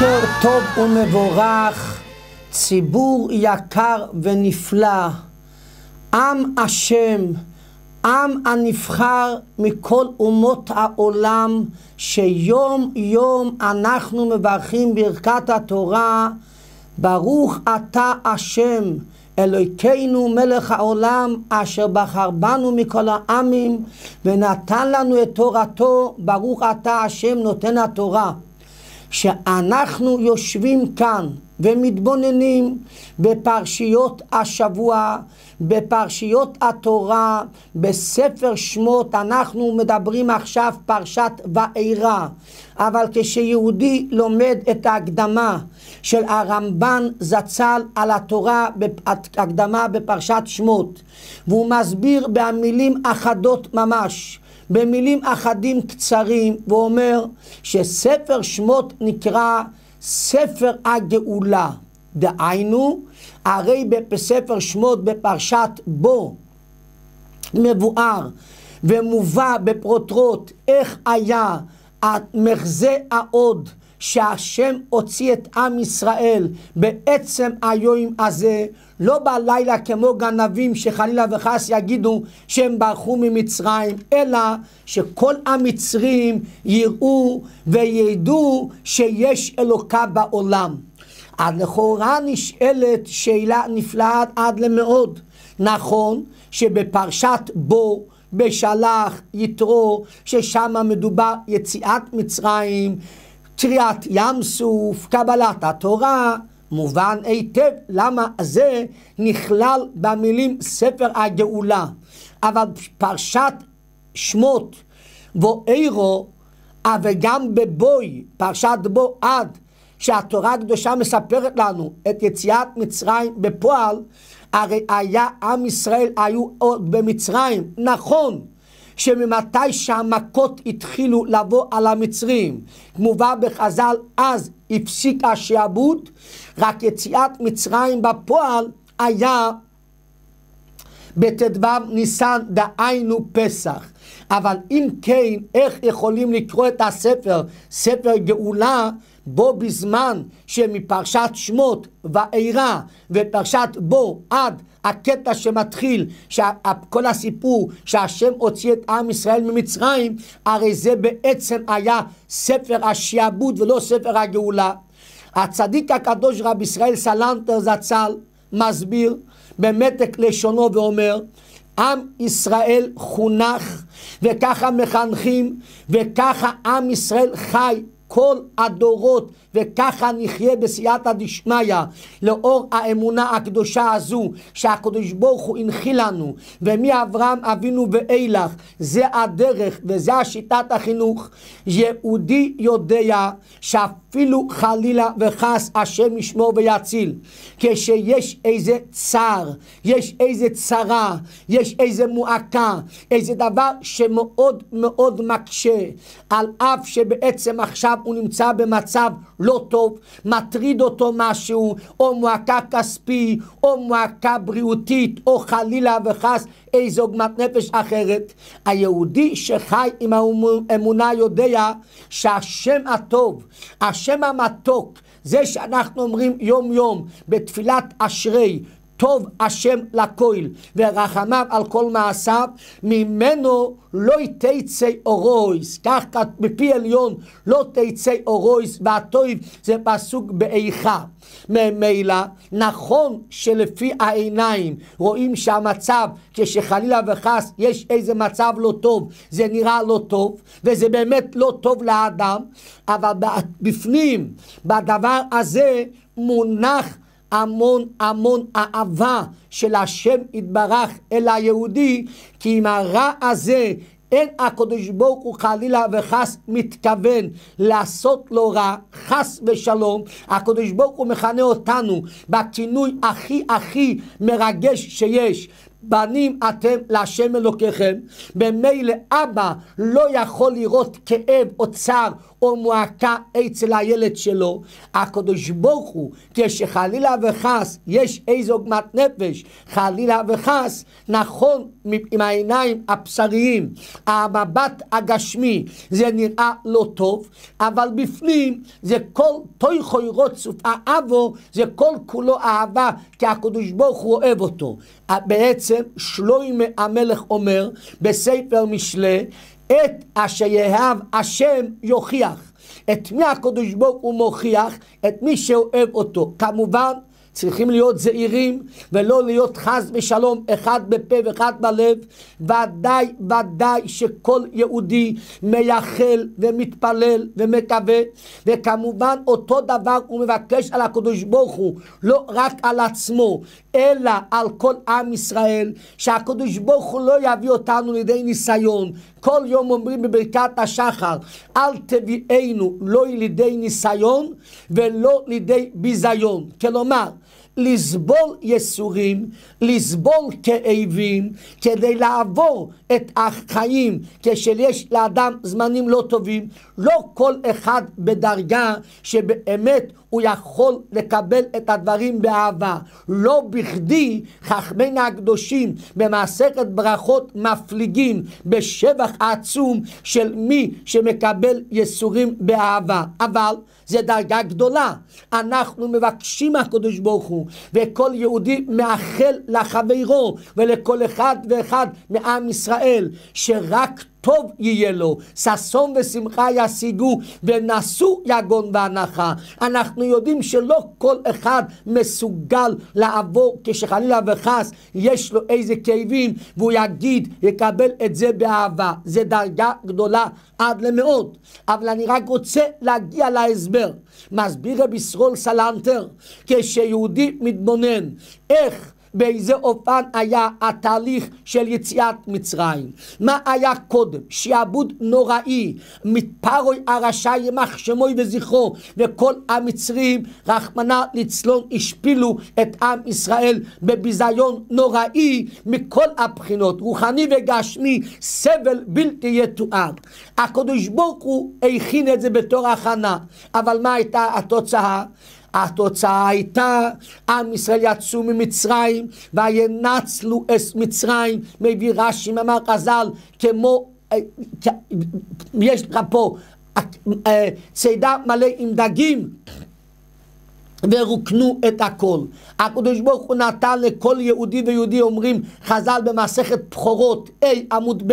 בוקר טוב ומבורך, ציבור יקר ונפלא, עם השם, עם הנבחר מכל אומות העולם, שיום יום אנחנו מברכים ברכת התורה, ברוך אתה השם, אלוהינו מלך העולם, אשר בחר בנו מכל העמים, ונתן לנו את תורתו, ברוך אתה השם נותן התורה. שאנחנו יושבים כאן ומתבוננים בפרשיות השבוע, בפרשיות התורה, בספר שמות, אנחנו מדברים עכשיו פרשת ואירא, אבל כשיהודי לומד את ההקדמה של הרמב"ן זצ"ל על התורה, הקדמה בפרשת שמות, והוא מסביר במילים אחדות ממש במילים אחדים קצרים, ואומר שספר שמות נקרא ספר הגאולה. דהיינו, הרי בספר שמות בפרשת בו מבואר ומובא בפרוטרוט איך היה מחזה העוד שהשם הוציא את עם ישראל בעצם היום הזה לא בלילה כמו גנבים שחלילה וחס יגידו שהם ברחו ממצרים, אלא שכל המצרים יראו וידעו שיש אלוקה בעולם. אז לכאורה נשאלת שאלה נפלאה עד למאוד. נכון שבפרשת בו בשלח יתרו, ששם מדובר יציאת מצרים, קריעת ים סוף, קבלת התורה, מובן היטב למה זה נכלל במילים ספר הגאולה. אבל פרשת שמות בוארו, אה, וגם בבוי, פרשת בו עד, שהתורה הקדושה מספרת לנו את יציאת מצרים בפועל, הרי היה עם ישראל, היו עוד במצרים. נכון, שממתי שהמכות התחילו לבוא על המצרים, מובא בחז"ל אז הפסיק השעבוד, רק יציאת מצרים בפועל היה בט"ו ניסן, דהיינו פסח. אבל אם כן, איך יכולים לקרוא את הספר, ספר גאולה, בו בזמן שמפרשת שמות ואירע ופרשת בו עד הקטע שמתחיל, כל הסיפור שהשם הוציא את עם ישראל ממצרים, הרי זה בעצם היה ספר השעבוד ולא ספר הגאולה. הצדיק הקדוש רב ישראל סלנטר זצ"ל מסביר במתק לשונו ואומר עם ישראל חונך וככה מחנכים וככה עם ישראל חי כל הדורות, וככה נחיה בסייעתא דשמיא, לאור האמונה הקדושה הזו שהקדוש ברוך הוא הנחיל לנו, ומאברהם אבינו ואילך, זה הדרך וזה השיטת החינוך. יהודי יודע שאפילו חלילה וחס השם ישמור ויציל, כשיש איזה צער, יש איזה צרה, יש איזה מועקה, איזה דבר שמאוד מאוד מקשה, על אף שבעצם עכשיו עכשיו הוא נמצא במצב לא טוב, מטריד אותו משהו, או מועקה כספי, או מועקה בריאותית, או חלילה וחס איזו עוגמת נפש אחרת. היהודי שחי עם האמונה יודע שהשם הטוב, השם המתוק, זה שאנחנו אומרים יום יום בתפילת אשרי, טוב השם לכויל, ורחמיו על כל מעשיו, ממנו לא תצא אורויס. כך בפי עליון, לא תצא אורויס, והטויב זה פסוק באיכה. ממילא, נכון שלפי העיניים רואים שהמצב, כשחלילה וחס יש איזה מצב לא טוב, זה נראה לא טוב, וזה באמת לא טוב לאדם, אבל בפנים, בדבר הזה מונח המון המון אהבה של השם יתברך אל היהודי, כי אם הרע הזה אין הקדוש ברוך הוא חלילה וחס מתכוון לעשות לו רע, חס ושלום. הקדוש ברוך הוא מכנה אותנו בכינוי הכי הכי מרגש שיש. בנים אתם להשם אלוקיכם, במילא אבא לא יכול לראות כאב או צער או מועקה אצל הילד שלו, הקדוש ברוך הוא, כשחלילה וחס יש איזו עוגמת נפש, חלילה וחס, נכון עם העיניים הבשריים, המבט הגשמי, זה נראה לא טוב, אבל בפנים זה כל תוי תויכו ירוצוף האבו, זה כל כולו אהבה, כי הקדוש ברוך הוא אוהב אותו. בעצם שלוי המלך אומר בספר משלי, את אשר יאהב השם יוכיח. את מי הקדוש ברוך הוא מוכיח? את מי שאוהב אותו. כמובן, צריכים להיות זהירים ולא להיות חס ושלום אחד בפה ואחד בלב. ודאי, ודאי שכל יהודי מייחל ומתפלל ומקווה, וכמובן אותו דבר הוא מבקש על הקדוש ברוך הוא, לא רק על עצמו, אלא על כל עם ישראל, שהקדוש ברוך הוא לא יביא אותנו לידי ניסיון. כל יום אומרים בברכת השחר, אל תביאנו לא לידי ניסיון ולא לידי ביזיון. כלומר, לסבול יסורים, לסבול כאבים, כדי לעבור את החיים כשיש לאדם זמנים לא טובים, לא כל אחד בדרגה שבאמת הוא יכול לקבל את הדברים באהבה. לא בכדי חכמינו הקדושים במסכת ברכות מפליגים בשבח העצום של מי שמקבל יסורים באהבה. אבל זה דרגה גדולה. אנחנו מבקשים מהקדוש ברוך הוא, וכל יהודי מאחל לחברו ולכל אחד ואחד מעם ישראל, שרק טוב יהיה לו, ששון ושמחה ישיגו, ונשאו יגון ואנחה. אנחנו יודעים שלא כל אחד מסוגל לעבור כשחלילה וחס יש לו איזה כאבים, והוא יגיד, יקבל את זה באהבה. זה דרגה גדולה עד למאות. אבל אני רק רוצה להגיע להסבר. מסביר רבי סרול סלנטר, כשיהודי מתבונן, איך באיזה אופן היה התהליך של יציאת מצרים. מה היה קודם? שעבוד נוראי, מתפרוי הרשע ימח שמוי וזכרו, וכל המצרים, רחמנא ליצלון, השפילו את עם ישראל בביזיון נוראי מכל הבחינות, רוחני וגשמי, סבל בלתי יתואר. הקדוש ברוך הוא הכין את זה בתור הכנה, אבל מה הייתה התוצאה? התוצאה הייתה, עם ישראל יצאו ממצרים, וינצלו את מצרים, מביא רש"י אמר חז"ל, כמו, אה, יש לך פה אה, אה, צידה מלא עם דגים. ורוקנו את הכל. הקדוש ברוך הוא נתן לכל יהודי ויהודי, אומרים חז"ל במסכת בכורות, A עמוד ב',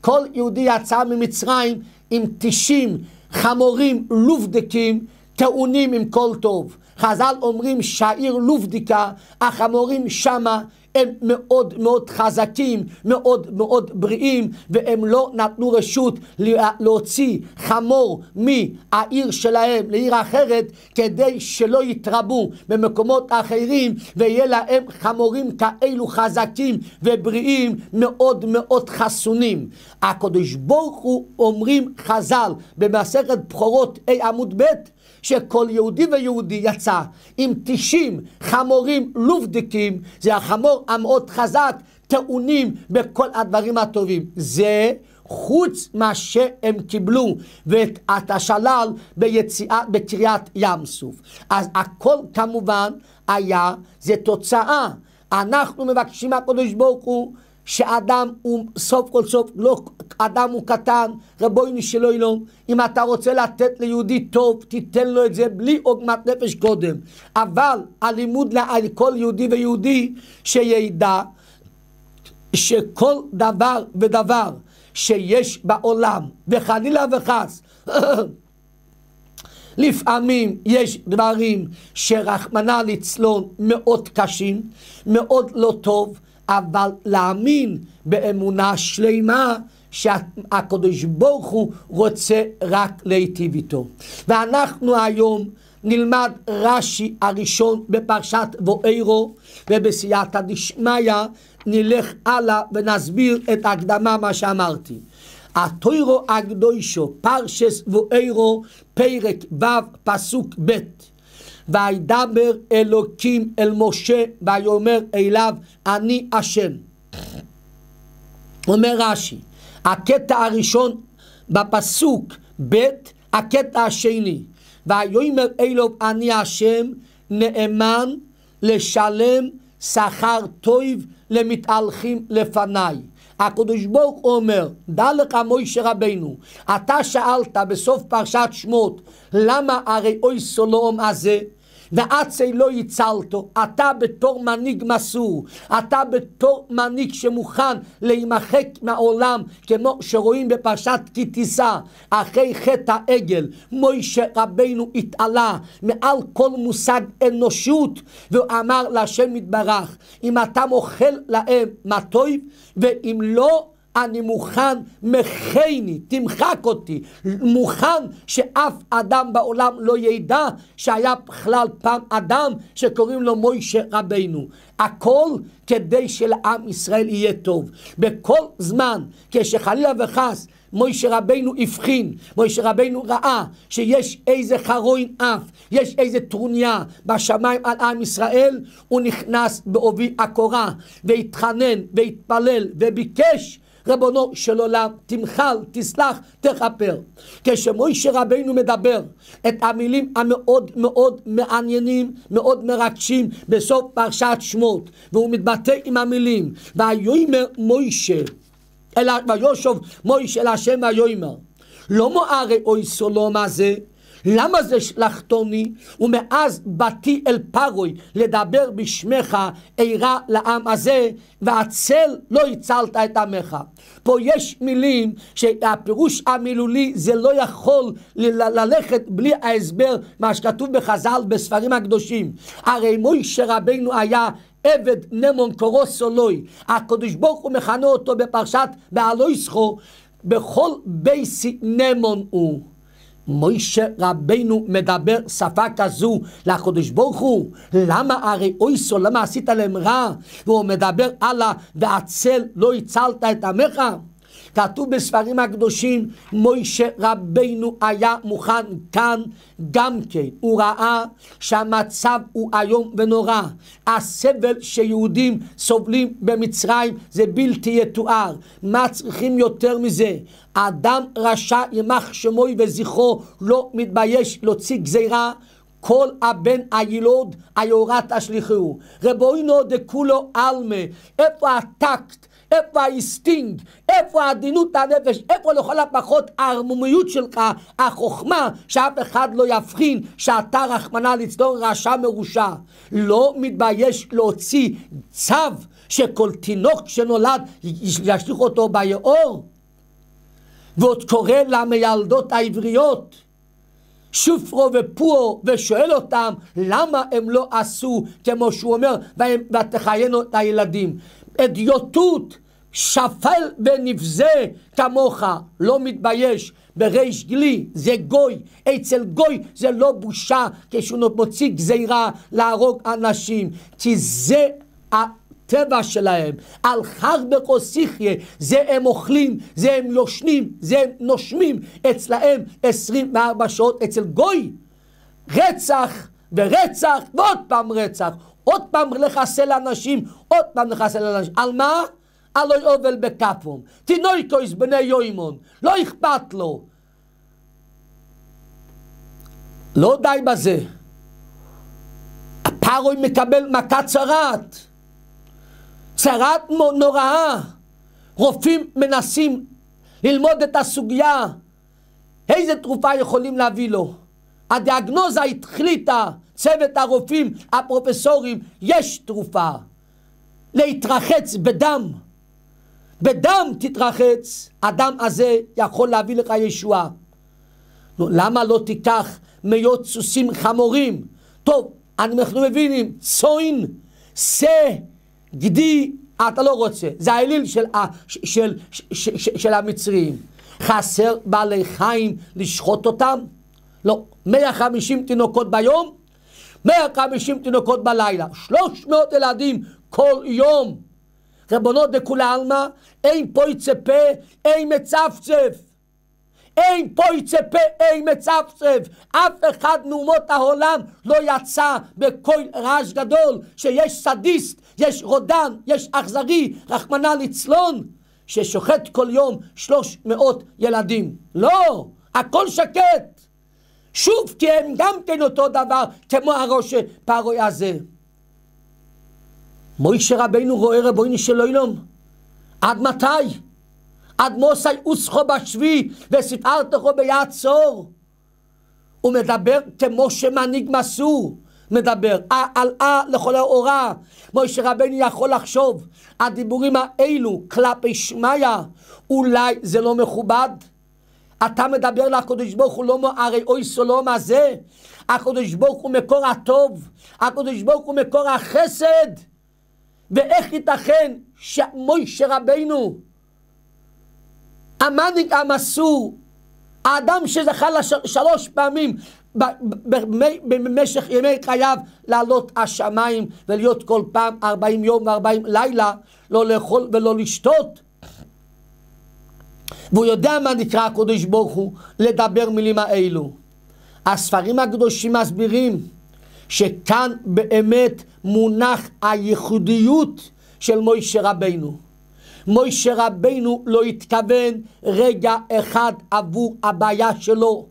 כל יהודי יצא ממצרים עם 90 חמורים לובדקים טעונים עם כל טוב. חז"ל אומרים שהעיר לובדיקה, אך המורים שמה הם מאוד מאוד חזקים, מאוד מאוד בריאים, והם לא נתנו רשות להוציא חמור מהעיר שלהם לעיר אחרת, כדי שלא יתרבו במקומות אחרים, ויהיה להם חמורים כאלו חזקים ובריאים, מאוד מאוד חסונים. הקדוש ברוך הוא אומרים חז"ל במסכת בכורות ה עמוד ב' שכל יהודי ויהודי יצא עם 90 חמורים לובדיקים, זה החמור המאוד חזק, טעונים בכל הדברים הטובים. זה חוץ מה שהם קיבלו ואת השלל ביציאה בקריאת ים סוף. אז הכל כמובן היה, זה תוצאה. אנחנו מבקשים מהקדוש ברוך הוא שאדם הוא סוף כל סוף, לא, אדם הוא קטן, רבויני שלא יהיה לו. אם אתה רוצה לתת ליהודי טוב, תיתן לו את זה בלי עוגמת נפש קודם. אבל הלימוד לכל יהודי ויהודי, שידע שכל דבר ודבר שיש בעולם, וחלילה וחס, לפעמים יש דברים שרחמנא ליצלון מאוד קשים, מאוד לא טוב, אבל להאמין באמונה שלמה שהקדוש ברוך הוא רוצה רק להיטיב איתו. ואנחנו היום נלמד רש"י הראשון בפרשת ואירו, ובסייעתא דשמיא נלך הלאה ונסביר את ההקדמה מה שאמרתי. התוירו הקדושו פרשס ואירו פרק ו' פסוק ב' וידבר אלוקים אל משה ויאמר אליו אני השם. אומר רש"י, הקטע הראשון בפסוק ב', הקטע השני, ויאמר אלוהים אני השם נאמן לשלם שכר טוב למתהלכים לפניי. הקדוש ברוך הוא אומר, דע לך מוישה רבנו, אתה שאלת בסוף פרשת שמות, למה הרי אוי סולום הזה? ועצי לא ייצלתו. אתה בתור מנהיג מסור, אתה בתור מנהיג שמוכן להימחק מהעולם, כמו שרואים בפרשת כי תישא, אחרי חטא העגל, מוישה רבנו התעלה מעל כל מושג אנושות, ואמר להשם יתברך, אם אתה מוכל להם מה טוב, ואם לא, אני מוכן, מחייני, תמחק אותי. מוכן שאף אדם בעולם לא ידע שהיה בכלל פעם אדם שקוראים לו מוישה רבנו. הכל כדי שלעם ישראל יהיה טוב. בכל זמן, כשחלילה וחס מוישה רבנו הבחין, מוישה רבנו ראה שיש איזה חרוין אף, יש איזה טרוניה בשמיים על עם ישראל, הוא נכנס בעובי הקורה, והתחנן, והתפלל, וביקש ריבונו של עולם, תמחל, תסלח, תכפר. כשמוישה רבינו מדבר את המילים המאוד מאוד מעניינים, מאוד מרגשים, בסוף פרשת שמות, והוא מתבטא עם המילים, ויאמר מוישה, ויושב מוישה אל השם ויאמר, לא מוארי אוי סולום הזה למה זה שלחתוני? ומאז באתי אל פרוי לדבר בשמך אירע לעם הזה, והצל לא הצלת את עמך. פה יש מילים שהפירוש המילולי זה לא יכול ל- ללכת בלי ההסבר מה שכתוב בחז"ל בספרים הקדושים. הרי מוישה רבנו היה עבד נמון קורוסו לוי. הקדוש ברוך הוא מכנה אותו בפרשת בעלו יסחו, בכל בייסי נמון הוא. מוישה רבנו מדבר שפה כזו לקדוש ברוך הוא, למה הרי אויסו, למה עשית להם רע? והוא מדבר הלאה, והצל לא הצלת את עמך. כתוב בספרים הקדושים, מוישה רבנו היה מוכן כאן גם כן. הוא ראה שהמצב הוא איום ונורא. הסבל שיהודים סובלים במצרים זה בלתי יתואר. מה צריכים יותר מזה? אדם רשע ימח שמו וזכרו לא מתבייש להוציא גזירה כל הבן הילוד היורת השליחו. רבוינו דכולו עלמה, איפה הטקט איפה האיסטינג? איפה העדינות הנפש? איפה לכל הפחות הערמומיות שלך, החוכמה, שאף אחד לא יבחין שאתה, רחמנא לצדור רשע מרושע? לא מתבייש להוציא צו שכל תינוק שנולד ישליך אותו ביאור? ועוד קורא למיילדות העבריות שופרו ופועו ושואל אותם למה הם לא עשו, כמו שהוא אומר, ותחיינו את הילדים. אדיוטות, שפל ונבזה כמוך, לא מתבייש, בריש גלי זה גוי, אצל גוי זה לא בושה כשהוא מוציא גזירה להרוג אנשים, כי זה הטבע שלהם, על חרבך וסיחיה, זה הם אוכלים, זה הם יושנים, זה הם נושמים, אצלהם 24 שעות, אצל גוי רצח ורצח ועוד פעם רצח, עוד פעם לחסל אנשים, עוד פעם לחסל אנשים. על מה? על אובל בכפום. תינוקויס בני יוימון, לא אכפת לו. לא די בזה. הפרוי מקבל מכה צרעת. צרעת נוראה. רופאים מנסים ללמוד את הסוגיה. איזה תרופה יכולים להביא לו? הדיאגנוזה התחליטה צוות הרופאים, הפרופסורים, יש תרופה. להתרחץ בדם. בדם תתרחץ, הדם הזה יכול להביא לך ישועה. נו, למה לא תיקח מיות סוסים חמורים? טוב, אנחנו מבינים, צוין, שא, גדי, אתה לא רוצה. זה האליל של, של, של, של, של, של המצרים. חסר בעלי חיים לשחוט אותם? לא. 150 תינוקות ביום, 150 תינוקות בלילה, 300 ילדים כל יום. ריבונו דכולי עלמא, אין פה יצא פה, אין מצפצף. אין פה יצא פה, אין מצפצף. אף אחד מאומות העולם לא יצא בכל רעש גדול שיש סדיסט, יש רודן, יש אכזרי, רחמנא ליצלון, ששוחט כל יום 300 ילדים. לא, הכל שקט. שוב, כי הם גם כן אותו דבר כמו הראש פרוי הזה. מוישה רבינו רואה רבוינו של אילום. עד מתי? עד מוסי אוסחו בשבי וסיפרתכו ביד צור. הוא מדבר כמו שמנהיג מסור. מדבר, אה, על אה לכל האורה. מוישה רבינו יכול לחשוב, הדיבורים האלו כלפי שמיא, אולי זה לא מכובד? אתה מדבר לקדוש ברוך הוא, לא הרי אוי סולום הזה. הקדוש ברוך הוא מקור הטוב, הקדוש ברוך הוא מקור החסד. ואיך ייתכן שמוישה רבנו, המנהיג המסור, האדם שזכה שלוש פעמים במשך ימי חייו לעלות השמיים ולהיות כל פעם ארבעים יום וארבעים לילה, לא לאכול ולא לשתות. והוא יודע מה נקרא הקדוש ברוך הוא לדבר מילים האלו. הספרים הקדושים מסבירים שכאן באמת מונח הייחודיות של מוישה רבנו. מוישה רבנו לא התכוון רגע אחד עבור הבעיה שלו.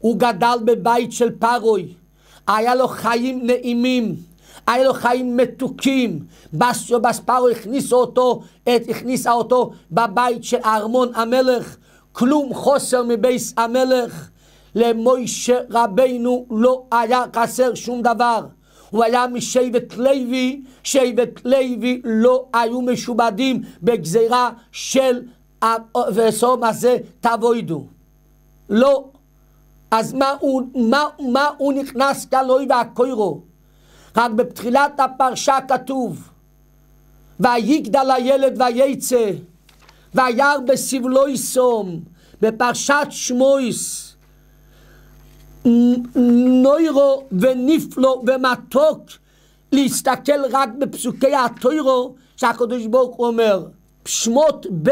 הוא גדל בבית של פרוי, היה לו חיים נעימים. היה לו חיים מתוקים. בסיו בספרו הכניסה אותו, את, הכניסה אותו בבית של ארמון המלך. כלום חוסר מבייס המלך. למוישה רבנו לא היה חסר שום דבר. הוא היה משבט לוי, שבט לוי לא היו משובדים בגזירה של וסום הזה תבוידו. לא. אז מה הוא, מה, מה הוא נכנס כאן לאוי והקוירו? רק בתחילת הפרשה כתוב, ויגדל הילד וייצא, וירא בסבלו יסום, בפרשת שמויס, נוירו ונפלו ומתוק, להסתכל רק בפסוקי הטוירו שהקדוש ברוך הוא אומר, שמות ב',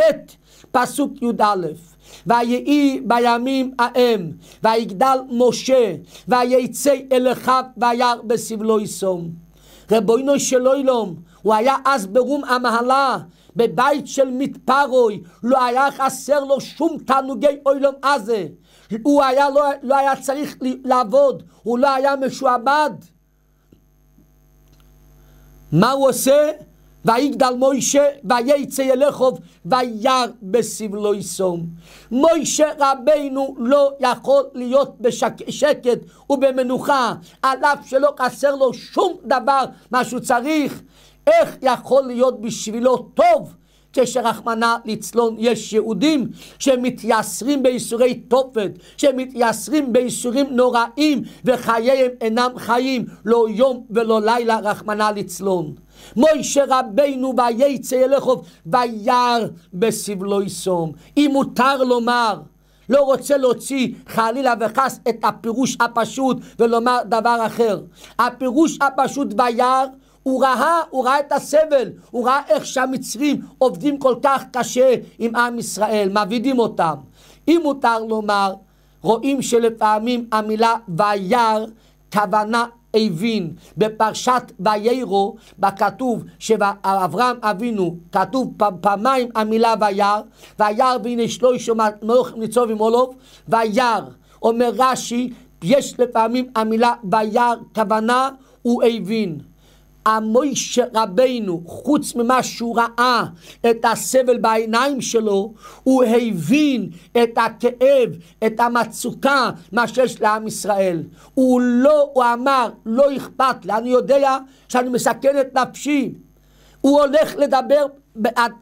פסוק י"א. ויהי בימים ההם, ויגדל משה, ויצא אל אחיו, וירא בסבלו יסום. רבינו של אילום, הוא היה אז ברום המהלה, בבית של מתפרוי, לא היה חסר לו שום תענוגי אילום הזה. הוא היה, לא, לא היה צריך לעבוד, הוא לא היה משועבד. מה הוא עושה? ויגדל מוישה וייצא ילכוב וירא בסבלו יסום. מוישה רבנו לא יכול להיות בשקט ובמנוחה, על אף שלא חסר לו שום דבר מה שהוא צריך. איך יכול להיות בשבילו טוב? כשרחמנא לצלון יש יהודים שמתייסרים בייסורי תופת, שמתייסרים בייסורים נוראים וחייהם אינם חיים, לא יום ולא לילה, רחמנא לצלון. מוישה רבינו וייצא אלכוב וירא בסבלו יסום. אם מותר לומר לא רוצה להוציא חלילה וחס את הפירוש הפשוט ולומר דבר אחר. הפירוש הפשוט וירא הוא ראה, הוא ראה את הסבל, הוא ראה איך שהמצרים עובדים כל כך קשה עם עם ישראל, מעבידים אותם. אם מותר לומר, רואים שלפעמים המילה וירא כוונה הבין בפרשת ויירו, בכתוב שאברהם אבינו, כתוב פעמיים המילה וירא, וירא והנה שלוש מלוך ניצוב עם עולוב, וירא, אומר רש"י, יש לפעמים המילה וירא כוונה הוא הבין. המוישה רבנו, חוץ ממה שהוא ראה את הסבל בעיניים שלו, הוא הבין את הכאב, את המצוקה, מה שיש לעם ישראל. הוא לא, הוא אמר, לא אכפת לי, אני יודע שאני מסכן את נפשי. הוא הולך לדבר,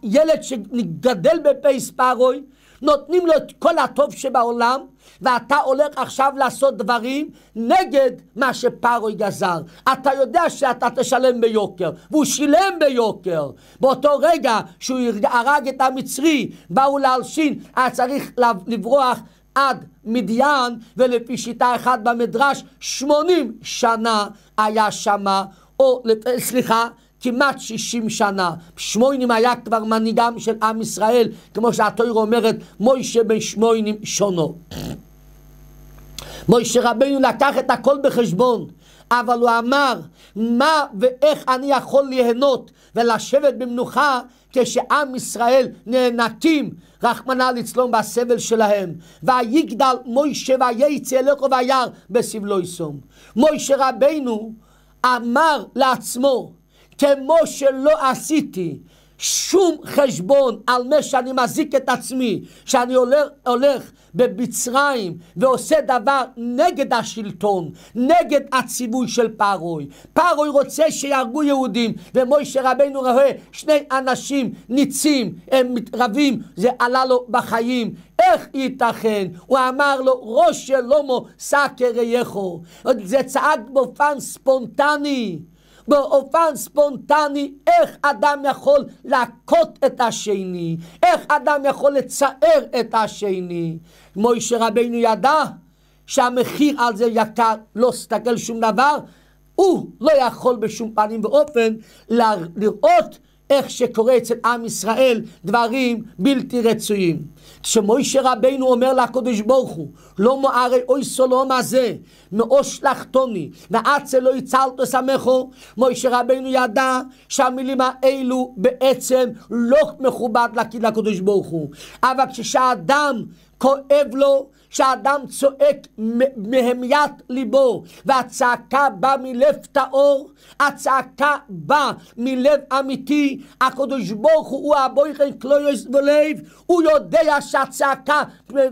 ילד שגדל בפייס פארוי, נותנים לו את כל הטוב שבעולם, ואתה הולך עכשיו לעשות דברים נגד מה שפרוי גזר. אתה יודע שאתה תשלם ביוקר, והוא שילם ביוקר. באותו רגע שהוא הרג את המצרי, באו להלשין, היה צריך לברוח עד מדיין, ולפי שיטה אחת במדרש, 80 שנה היה שמה, או, סליחה, כמעט 60 שנה. שמוינים היה כבר מנהיגם של עם ישראל, כמו שהתויר אומרת, מוישה בן שמוינים שונו. מוישה רבנו לקח את הכל בחשבון, אבל הוא אמר, מה ואיך אני יכול ליהנות ולשבת במנוחה כשעם ישראל נאנקים, רחמנא לצלום בסבל שלהם. ויגדל מוישה וייצא אלוהו וירא בסבלו יסום. מוישה רבנו אמר לעצמו, כמו שלא עשיתי שום חשבון על מה שאני מזיק את עצמי, שאני הולך, הולך במצרים ועושה דבר נגד השלטון, נגד הציווי של פרוי. פרוי רוצה שיהרגו יהודים, ומוישה רבנו רואה שני אנשים ניצים, הם מתרבים, זה עלה לו בחיים. איך ייתכן? הוא אמר לו, ראש של הומו סקר יחו. זה צעד באופן ספונטני. באופן ספונטני, איך אדם יכול להכות את השני, איך אדם יכול לצער את השני. מוישה רבינו ידע שהמחיר על זה יקר, לא סתכל שום דבר, הוא לא יכול בשום פנים ואופן לראות איך שקורה אצל עם ישראל דברים בלתי רצויים. כשמוישה רבינו אומר לקדוש ברוך הוא, לא מוארי אוי סולום הזה, מאוש לחתוני, נאצה לא הצלת סמכו, מוישה רבינו ידע שהמילים האלו בעצם לא מכובד לקדוש ברוך הוא. אבל כשאדם כואב לו, שאדם צועק מהמיית ליבו, והצעקה באה מלב טהור, הצעקה באה מלב אמיתי, הקדוש ברוך הוא הבויכן קלויוס ולב, הוא יודע שהצעקה,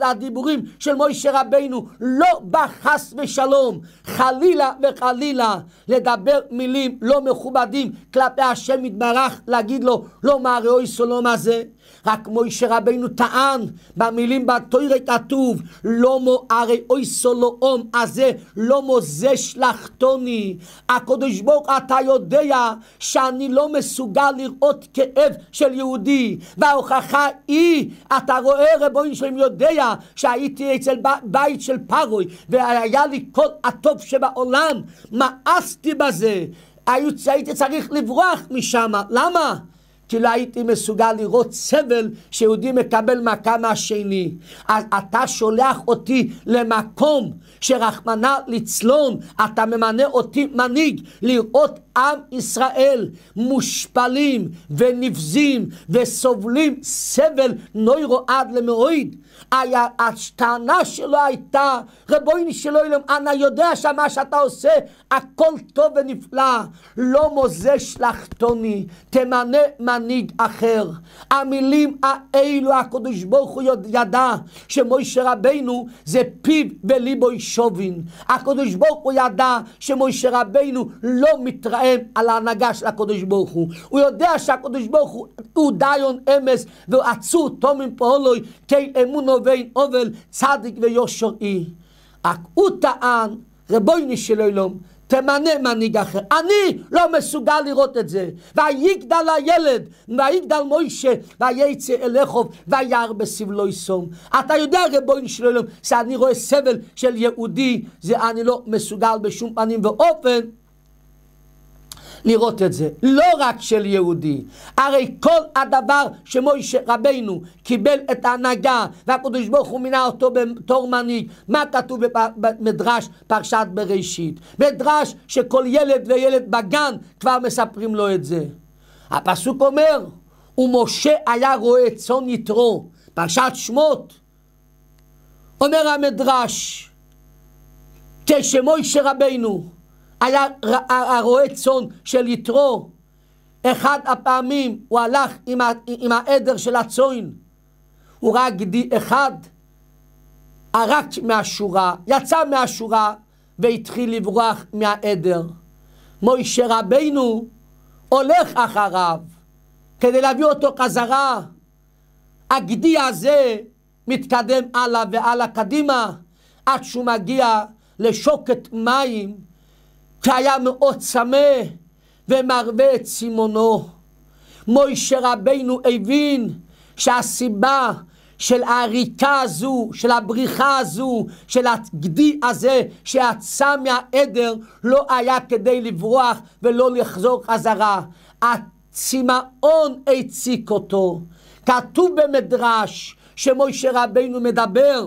הדיבורים של מוישה רבנו, לא בא חס ושלום, חלילה וחלילה, לדבר מילים לא מכובדים כלפי השם יתברך, להגיד לו לא מה ראוי סולום הזה רק מוישה רבינו טען במילים בתוירי כתוב לא מו הרי אוי סולואום הזה לא מו זה שלחתוני הקדוש ברוך אתה יודע שאני לא מסוגל לראות כאב של יהודי וההוכחה היא אתה רואה רבוין שלהם יודע שהייתי אצל בית של פרוי והיה לי כל הטוב שבעולם מאסתי בזה הייתי צריך לברוח משם למה? כי לא הייתי מסוגל לראות סבל שיהודי מקבל מכה מהשני. אתה שולח אותי למקום שרחמנא ליצלון, אתה ממנה אותי מנהיג, לראות עם ישראל מושפלים ונבזים וסובלים סבל נוירו עד למאויד. הטענה שלו הייתה, רבויני שלא אילם, אנא יודע שמה שאתה עושה, הכל טוב ונפלא. לא מוזה שלחתוני, תמנה מנהיג אחר. המילים האלו הקדוש ברוך הוא ידע שמוישה רבנו זה פיו וליבוי שובין. הקדוש ברוך הוא ידע שמוישה רבנו לא מתראה להם על ההנהגה של הקדוש ברוך הוא. הוא יודע שהקדוש ברוך הוא, הוא דיון אמס ועצור תומים פעולוי כי אמונו ואין עובל, צדיק ויושר אי. הוא טען, רבויני של אלום, תמנה מנהיג אחר. אני לא מסוגל לראות את זה. ויגדל הילד, ויגדל מוישה, ויצא אלכוב, וירא בסבלו יסום. אתה יודע, רבונו של עולם, שאני רואה סבל של יהודי, זה אני לא מסוגל בשום פנים ואופן. לראות את זה, לא רק של יהודי. הרי כל הדבר שמוישה רבינו קיבל את ההנהגה והקדוש ברוך הוא מינה אותו בתור מנהיג, מה כתוב במדרש פרשת בראשית? מדרש שכל ילד וילד בגן כבר מספרים לו את זה. הפסוק אומר, ומשה היה רואה צאן יתרו, פרשת שמות. אומר המדרש, כשמוישה רבינו היה הרועה צאן של יתרו. אחד הפעמים הוא הלך עם, עם העדר של הצוין. הוא ראה גדי אחד, ערק מהשורה, יצא מהשורה והתחיל לברוח מהעדר. מוישה רבנו הולך אחריו כדי להביא אותו חזרה. הגדי הזה מתקדם הלאה והלאה קדימה עד שהוא מגיע לשוקת מים שהיה מאוד צמא ומרווה את צימונו. מוישה רבינו הבין שהסיבה של העריקה הזו, של הבריחה הזו, של הגדי הזה שיצא מהעדר, לא היה כדי לברוח ולא לחזור חזרה. הצמאון הציק אותו. כתוב במדרש שמוישה רבינו מדבר,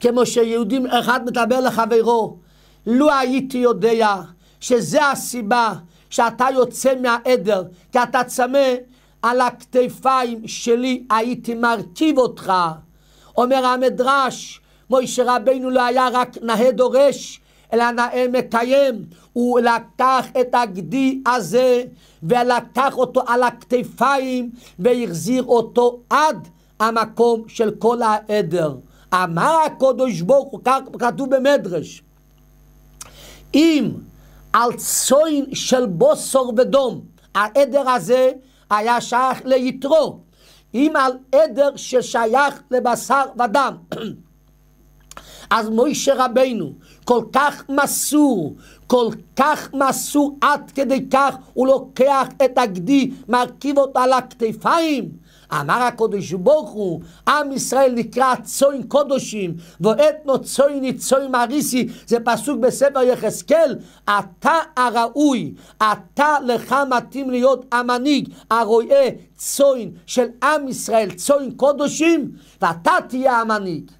כמו שיהודים אחד מדבר לחברו, לו הייתי יודע שזה הסיבה שאתה יוצא מהעדר, כי אתה צמא, על הכתפיים שלי הייתי מרכיב אותך. אומר המדרש, מוישה רבינו לא היה רק נאה דורש, אלא נאה מקיים. הוא לקח את הגדי הזה, ולקח אותו על הכתפיים, והחזיר אותו עד המקום של כל העדר. אמר הקדוש ברוך הוא, כך כתוב במדרש. אם על צוין של בוסור ודום, העדר הזה היה שייך ליתרו, אם על עדר ששייך לבשר ודם. אז מוישה רבנו, כל כך מסור, כל כך מסור עד כדי כך, הוא לוקח את הגדי, מרכיב אותו על הכתפיים. אמר הקדוש ברוך הוא, עם ישראל נקרא צוין קודשים, ואתנו צויני צוין מריסי, זה פסוק בספר יחזקאל, אתה הראוי, אתה לך מתאים להיות המנהיג, הרואה צוין של עם ישראל, צוין קודשים, ואתה תהיה המנהיג.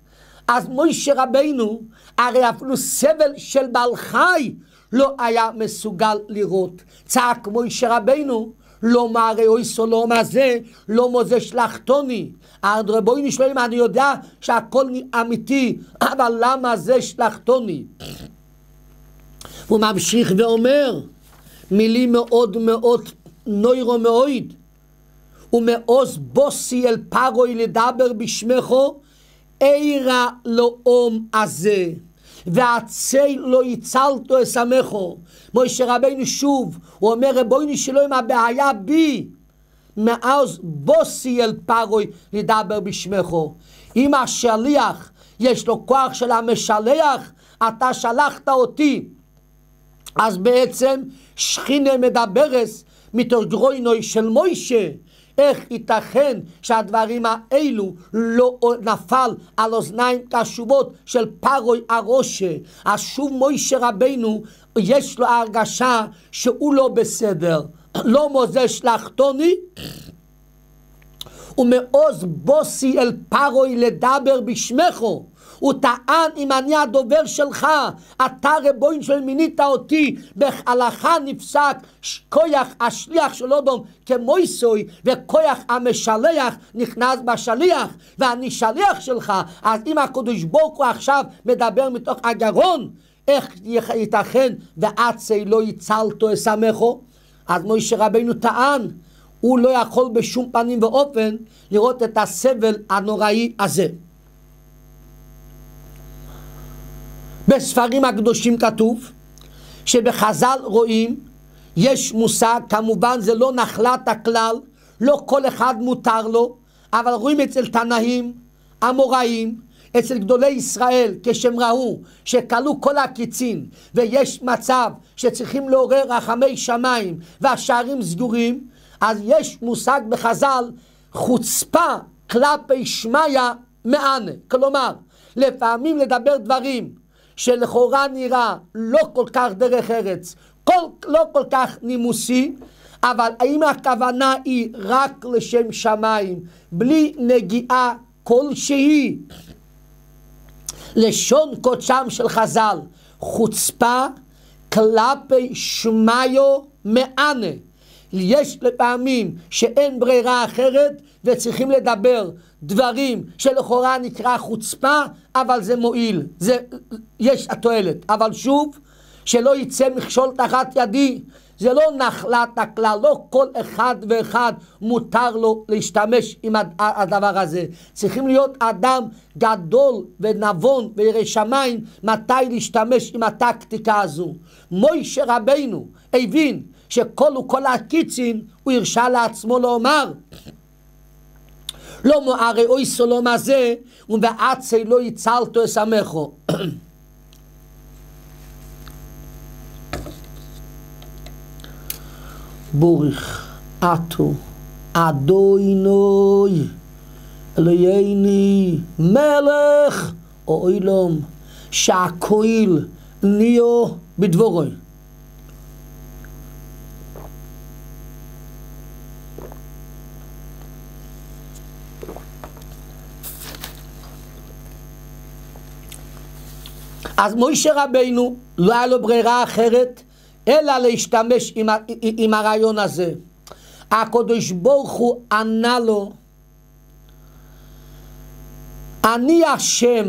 אז מוישה רבינו, הרי אפילו סבל של בעל חי לא היה מסוגל לראות. צעק מוישה רבינו, לא מראה אוי סולום הזה, לא מוזה שלחתוני. הרבוי נשלם, אני יודע שהכל אמיתי, אבל למה זה שלחתוני? הוא ממשיך ואומר, מילים מאוד מאוד נוירו מאויד. ומעוז בוסי אל פרוי לדבר בשמךו, אירא לאום הזה. ועצי לא יצלתו אשמחו. מוישה רבינו שוב, הוא אומר, רבוינו שלא עם הבעיה בי. מאז בוסי אל פרוי לדבר בשמכו. אם השליח יש לו כוח של המשלח, אתה שלחת אותי. אז בעצם שכינה מדברת מתורגרוינוי של מוישה. איך ייתכן שהדברים האלו לא נפל על אוזניים קשובות של פרוי הרושה? אז שוב מוישה רבנו, יש לו הרגשה שהוא לא בסדר. לא מוזה שלחתוני, ומעוז בוסי אל פרוי לדבר בשמכו. הוא טען אם אני הדובר שלך, אתה רבוין של מינית אותי, בהלכה נפסק כויח השליח של אודום כמויסוי, וכויח המשלח נכנס בשליח, ואני שליח שלך, אז אם הקדוש ברוך הוא עכשיו מדבר מתוך הגרון, איך ייתכן ועצי לא יצלתו אסמכו? אז מוישה רבינו טען, הוא לא יכול בשום פנים ואופן לראות את הסבל הנוראי הזה. בספרים הקדושים כתוב שבחז"ל רואים, יש מושג, כמובן זה לא נחלת הכלל, לא כל אחד מותר לו, אבל רואים אצל תנאים, אמוראים, אצל גדולי ישראל, כשהם ראו שכלו כל הקיצין ויש מצב שצריכים לעורר רחמי שמיים והשערים סגורים, אז יש מושג בחז"ל חוצפה כלפי שמיא מענה, כלומר, לפעמים לדבר דברים שלכאורה נראה לא כל כך דרך ארץ, כל, לא כל כך נימוסי, אבל האם הכוונה היא רק לשם שמיים, בלי נגיעה כלשהי? לשון קודשם של חז"ל, חוצפה כלפי שמיו מענה. יש לפעמים שאין ברירה אחרת וצריכים לדבר דברים שלכאורה נקרא חוצפה, אבל זה מועיל, זה, יש התועלת. אבל שוב, שלא יצא מכשול תחת ידי, זה לא נחלת הכלל, לא כל אחד ואחד מותר לו להשתמש עם הדבר הזה. צריכים להיות אדם גדול ונבון וירא שמיים, מתי להשתמש עם הטקטיקה הזו. מוישה רבנו הבין שכל וכל הקיצין, הוא הרשה לעצמו לומר לא לא מוארי אוי סולום הזה, ובעצי לא יצלתו אסמכו. בוריך אטו, אדוי נוי, אלייני מלך, אוי לום, שעקויל ניו בדבורוי. אז מוישה רבינו, לא היה לו ברירה אחרת, אלא להשתמש עם, עם הרעיון הזה. הקדוש ברוך הוא ענה לו, אני השם,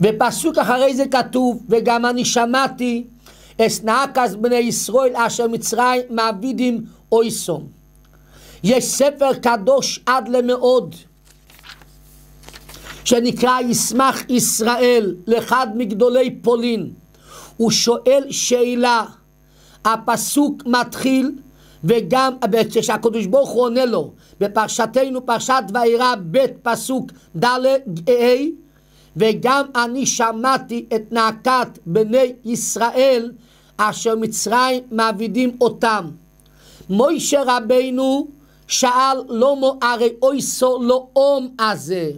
ופסוק אחרי זה כתוב, וגם אני שמעתי, אסנאקס בני ישראל אשר מצרים מעבידים אויסום. יש ספר קדוש עד למאוד. שנקרא ישמח ישראל לאחד מגדולי פולין. הוא שואל שאלה, הפסוק מתחיל וגם כשהקדוש ברוך הוא עונה לו בפרשתנו פרשת וירא ב' פסוק ד' ה' אה, אה, וגם אני שמעתי את נעקת בני ישראל אשר מצרים מעבידים אותם. מוישה רבנו שאל לא הרי אוי סו לא אום הזה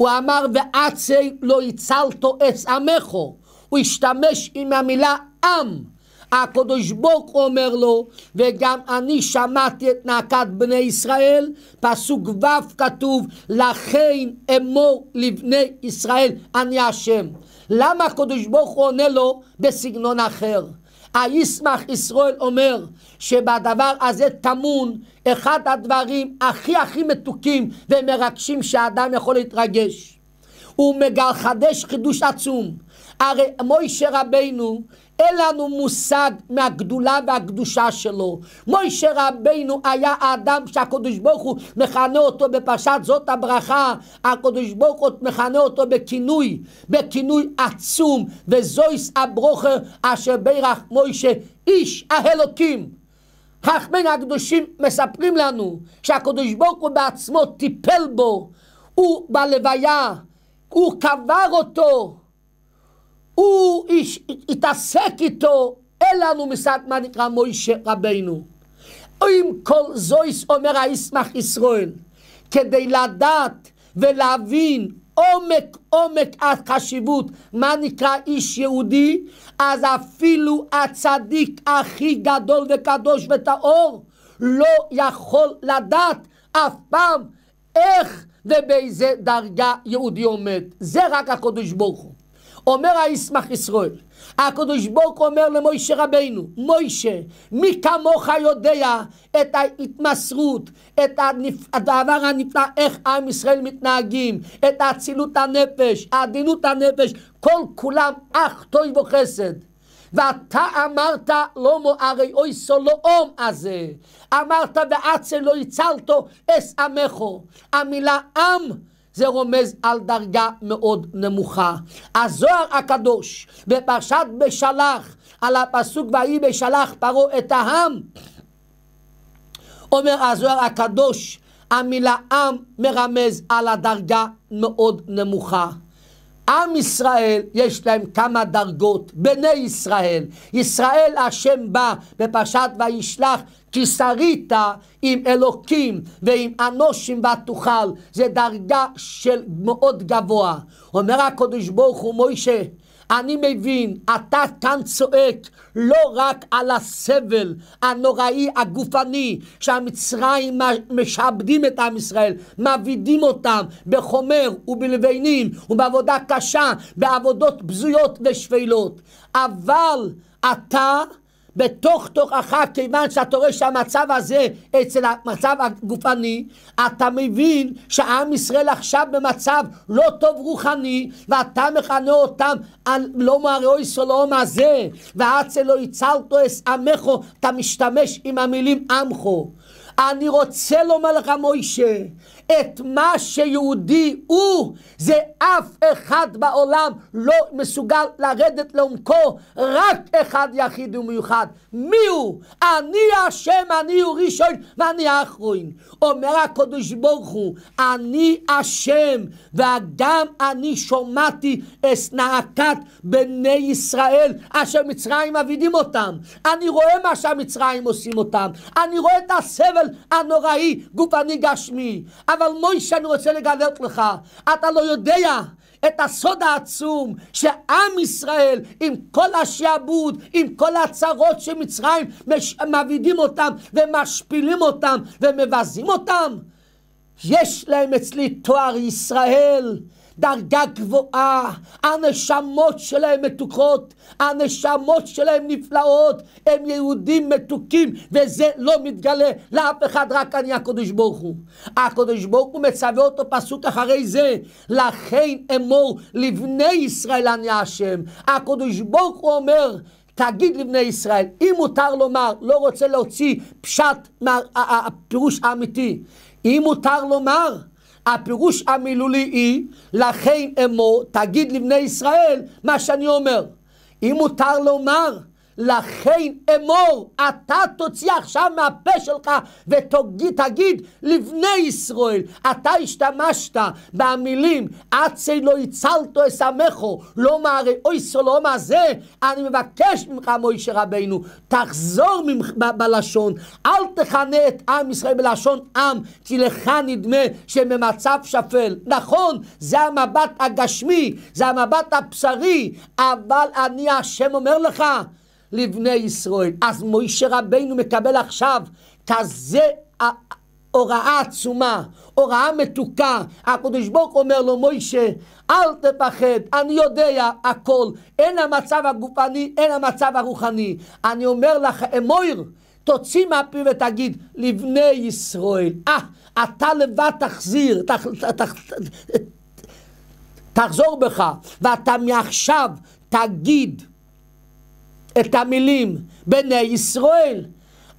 הוא אמר, ועצי לא הצלתו עץ עמךו. הוא השתמש עם המילה עם. הקדוש ברוך אומר לו, וגם אני שמעתי את נאקת בני ישראל, פסוק ו' כתוב, לכן אמור לבני ישראל, אני השם. למה הקדוש ברוך הוא עונה לו בסגנון אחר? הישמח ישראל אומר שבדבר הזה טמון אחד הדברים הכי הכי מתוקים ומרגשים שאדם יכול להתרגש. הוא מגל חדש חידוש עצום. הרי מוישה רבינו, אין לנו מושג מהגדולה והקדושה שלו. מוישה רבינו היה האדם שהקדוש ברוך הוא מכנה אותו בפרשת זאת הברכה, הקדוש ברוך הוא מכנה אותו בכינוי, בכינוי עצום, וזויס הברוכר אשר בירך מוישה, איש האלוקים. חכמי הקדושים מספרים לנו שהקדוש ברוך הוא בעצמו טיפל בו, הוא בלוויה, הוא קבר אותו, הוא איש, התעסק איתו, אין לנו מסעת מה נקרא מוישה רבנו. עם כל זויס אומר הישמח ישראל, כדי לדעת ולהבין עומק עומק החשיבות מה נקרא איש יהודי, אז אפילו הצדיק הכי גדול וקדוש וטהור לא יכול לדעת אף פעם איך ובאיזה דרגה יהודי עומד. זה רק הקדוש ברוך הוא. אומר הישמח ישראל. הקדוש ברוך אומר למוישה רבינו, מוישה, מי כמוך יודע את ההתמסרות, את הדבר הנפלא, איך עם ישראל מתנהגים, את אצילות הנפש, עדינות הנפש, כל כולם אך טוב וחסד. ואתה אמרת לא מוארי אוי סולאום לא הזה. אמרת ואצל לא הצלתו אס עמכו. המילה עם זה רומז על דרגה מאוד נמוכה. הזוהר הקדוש בפרשת בשלח, על הפסוק ויהי בשלח פרעה את העם, אומר הזוהר הקדוש, המילה עם מרמז על הדרגה מאוד נמוכה. עם ישראל, יש להם כמה דרגות, בני ישראל. ישראל השם בא בפרשת וישלח כי שרית עם אלוקים ועם אנושים ותוכל. זה דרגה של מאוד גבוה. אומר הקדוש ברוך הוא מוישה אני מבין, אתה כאן צועק לא רק על הסבל הנוראי הגופני שהמצרים משעבדים את עם ישראל, מעבידים אותם בחומר ובלבנים ובעבודה קשה, בעבודות בזויות ושפלות, אבל אתה בתוך תוכך, כיוון שאתה רואה שהמצב הזה, אצל המצב הגופני, אתה מבין שעם ישראל עכשיו במצב לא טוב רוחני, ואתה מכנה אותם על לא מראו יסולום הזה, ואץ אלו הצלתו את עמךו, אתה משתמש עם המילים עמכו. אני רוצה לומר לך, מוישה, את מה שיהודי הוא, זה אף אחד בעולם לא מסוגל לרדת לעומקו, רק אחד יחיד ומיוחד. מי הוא? אני השם, אני הוא ראשון ואני האחרון. אומר הקדוש ברוך הוא, אני השם, וגם אני שומעתי את נעקת בני ישראל, אשר מצרים עבידים אותם. אני רואה מה שהמצרים עושים אותם. אני רואה את הסבל הנוראי, גופני גשמי. אבל מוישה, אני רוצה לגלות לך, אתה לא יודע את הסוד העצום שעם ישראל, עם כל השעבוד, עם כל הצרות שמצרים מש... מעבידים אותם ומשפילים אותם ומבזים אותם, יש להם אצלי תואר ישראל. דרגה גבוהה, הנשמות שלהם מתוקות, הנשמות שלהם נפלאות, הם יהודים מתוקים, וזה לא מתגלה לאף אחד, רק אני הקדוש ברוך הוא. הקדוש ברוך הוא מצווה אותו פסוק אחרי זה, לכן אמור לבני ישראל אני השם. הקדוש ברוך הוא אומר, תגיד לבני ישראל, אם מותר לומר, לא רוצה להוציא פשט מהפירוש האמיתי, אם מותר לומר, הפירוש המילולי היא, לכן אמור, תגיד לבני ישראל מה שאני אומר. אם מותר לומר לכן אמור, אתה תוציא עכשיו מהפה שלך ותגיד לבני ישראל, אתה השתמשת במילים, עצי לא הצלתו אסמכו, לא מהרי אוי סולום לא הזה. אני מבקש ממך מוישה רבנו, תחזור ממך ב- בלשון, אל תכנה את עם ישראל בלשון עם, כי לך נדמה שבמצב שפל. נכון, זה המבט הגשמי, זה המבט הבשרי, אבל אני השם אומר לך, לבני ישראל. אז מוישה רבינו מקבל עכשיו כזה הוראה עצומה, הוראה מתוקה. הקדוש ברוך אומר לו, מוישה, אל תפחד, אני יודע הכל. אין המצב הגופני, אין המצב הרוחני. אני אומר לך, אמויר, תוציא מהפי ותגיד, לבני ישראל, אה, אתה לבד תחזיר, תח, תח, תחזור בך, ואתה מעכשיו תגיד את המילים בני ישראל,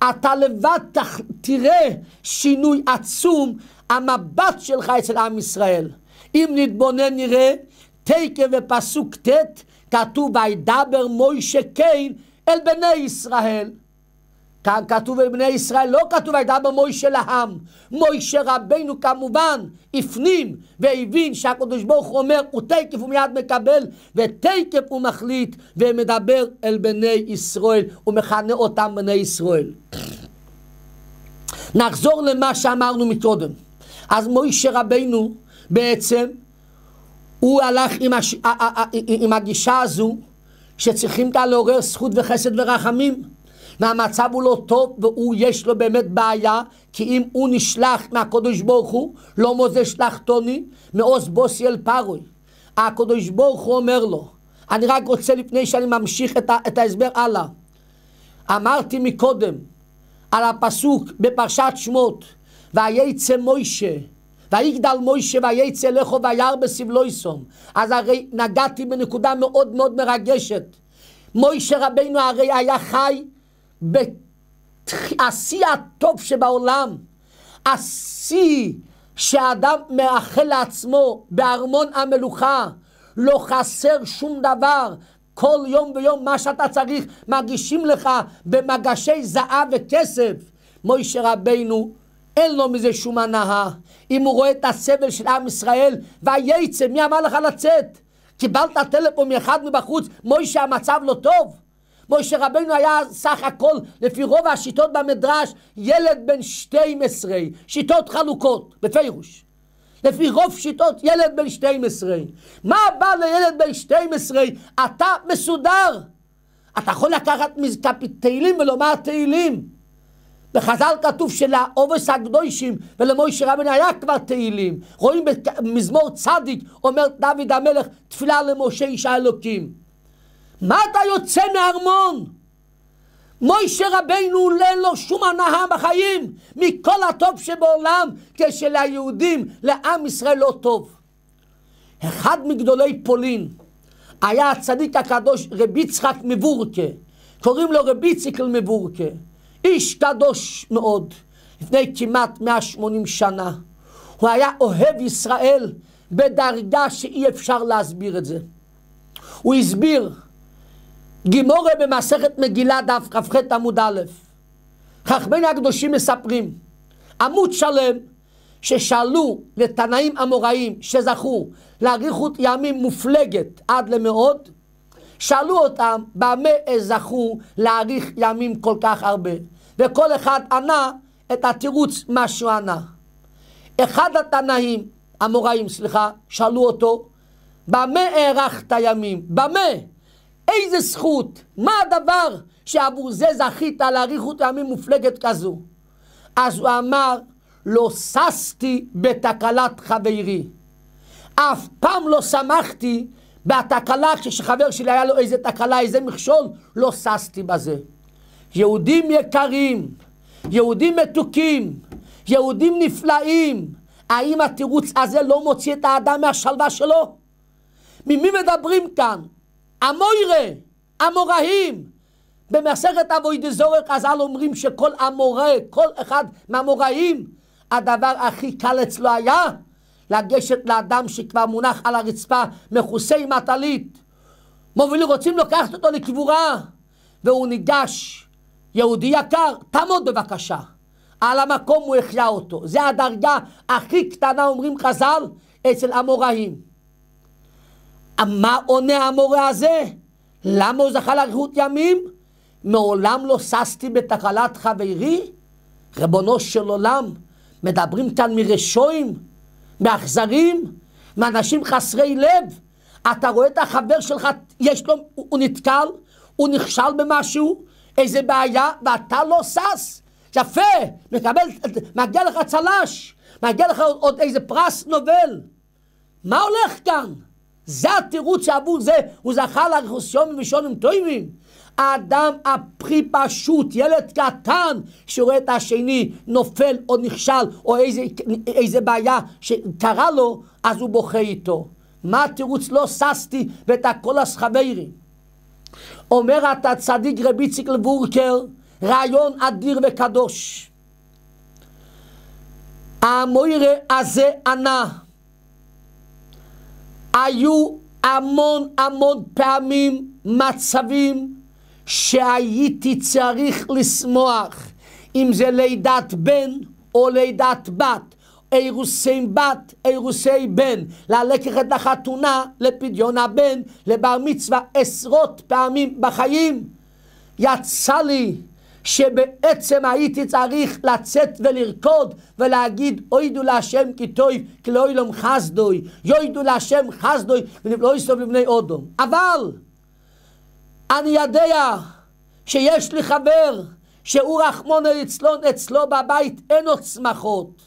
אתה לבד תח, תראה שינוי עצום, המבט שלך אצל עם ישראל. אם נתבונן נראה, תקה ופסוק ט' כתוב וידבר מוישה קיין אל בני ישראל. כאן כתוב על בני ישראל, לא כתוב הייתה במוישה לעם. מוישה רבנו כמובן הפנים והבין שהקדוש ברוך הוא אומר, הוא תקף ומיד מקבל, ותקף הוא מחליט ומדבר אל בני ישראל, ומכנה אותם בני ישראל. נחזור למה שאמרנו מקודם. אז מוישה רבנו בעצם, הוא הלך עם, הש... עם הגישה הזו שצריכים כאן לעורר זכות וחסד ורחמים. והמצב הוא לא טוב, והוא יש לו באמת בעיה, כי אם הוא נשלח מהקדוש ברוך הוא, לא מוזה שלחתוני, מעוז בוסי אל פרוי. הקדוש ברוך הוא אומר לו, אני רק רוצה לפני שאני ממשיך את, את ההסבר הלאה. אמרתי מקודם על הפסוק בפרשת שמות, וייצא מוישה ויגדל מוישה וייצא לכו וירא בסבלו יסום. אז הרי נגעתי בנקודה מאוד מאוד מרגשת. מוישה רבנו הרי היה חי השיא הטוב שבעולם, השיא שאדם מאחל לעצמו בארמון המלוכה, לא חסר שום דבר. כל יום ויום מה שאתה צריך מגישים לך במגשי זהב וכסף. מוישה רבנו, אין לו מזה שום הנאה. אם הוא רואה את הסבל של עם ישראל, וייצא, מי אמר לך לצאת? קיבלת טלפון מאחד מבחוץ, מוישה המצב לא טוב? מוישה רבנו היה סך הכל, לפי רוב השיטות במדרש, ילד בן 12, שיטות חלוקות, בפירוש. לפי רוב שיטות ילד בן 12. מה בא לילד בן 12? אתה מסודר. אתה יכול לקחת תהילים ולומר תהילים. בחז"ל כתוב שלעובס הקדושים ולמוישה רבנו היה כבר תהילים. רואים במזמור צדיק, אומר דוד המלך, תפילה למשה איש האלוקים. מה אתה יוצא מהארמון? מוישה רבנו אין לו שום הנאה בחיים מכל הטוב שבעולם כשליהודים, לעם ישראל לא טוב. אחד מגדולי פולין היה הצדיק הקדוש רבי יצחק מבורקה, קוראים לו רבי יציקל מבורקה, איש קדוש מאוד, לפני כמעט 180 שנה. הוא היה אוהב ישראל בדרגה שאי אפשר להסביר את זה. הוא הסביר גימורה במסכת מגילה דף כ"ח עמוד א', חכמינו הקדושים מספרים, עמוד שלם ששאלו לתנאים אמוראים שזכו לאריכות ימים מופלגת עד למאוד, שאלו אותם במה זכו לאריך ימים כל כך הרבה, וכל אחד ענה את התירוץ מה שהוא ענה. אחד התנאים, המוראים, סליחה, שאלו אותו, במה הארכת ימים? במה? איזה זכות, מה הדבר שעבור זה זכית לאריכות ימים מופלגת כזו? אז הוא אמר, לא ששתי בתקלת חברי. אף פעם לא שמחתי בתקלה, כשחבר שלי היה לו איזה תקלה, איזה מכשול, לא ששתי בזה. יהודים יקרים, יהודים מתוקים, יהודים נפלאים, האם התירוץ הזה לא מוציא את האדם מהשלווה שלו? ממי מדברים כאן? המוירה, המוראים. במסכת אבוי דזורק חז"ל אומרים שכל המורה, כל אחד מהמוראים, הדבר הכי קל אצלו היה לגשת לאדם שכבר מונח על הרצפה, מכוסה עם הטלית. מובילים, רוצים לקחת אותו לקבורה, והוא ניגש, יהודי יקר, תעמוד בבקשה. על המקום הוא החיה אותו. זה הדרגה הכי קטנה, אומרים חז"ל, אצל המוראים. מה עונה המורה הזה? למה הוא זכה לאריכות ימים? מעולם לא ששתי בתקלת חברי? ריבונו של עולם, מדברים כאן מרשועים, מאכזרים, מאנשים חסרי לב. אתה רואה את החבר שלך, יש לו, הוא נתקל, הוא נכשל במשהו, איזה בעיה, ואתה לא שש. יפה, מקבל, מגיע לך צל"ש, מגיע לך עוד, עוד איזה פרס נובל. מה הולך כאן? זה התירוץ שעבור זה הוא זכה לרסיומים ושונים טובים. האדם הפרי פשוט, ילד קטן שרואה את השני נופל או נכשל או איזה, איזה בעיה שקרה לו, אז הוא בוכה איתו. מה התירוץ? לא ששתי ואת הכל הסחברי. אומר הצדיק רבי ציקל וורקר, רעיון אדיר וקדוש. המוירה הזה ענה היו המון המון פעמים מצבים שהייתי צריך לשמוח, אם זה לידת בן או לידת בת, אירוסי בת, אירוסי בן, ללקחת לחתונה, לפדיון הבן, לבר מצווה, עשרות פעמים בחיים. יצא לי שבעצם הייתי צריך לצאת ולרקוד ולהגיד אוידו להשם כי טויב כי לא ילום חסדוי יוידו להשם חסדוי ולא יסוב לבני אודום אבל אני יודע שיש לי חבר שהוא רחמון אצלו, אצלו בבית אין עוד שמחות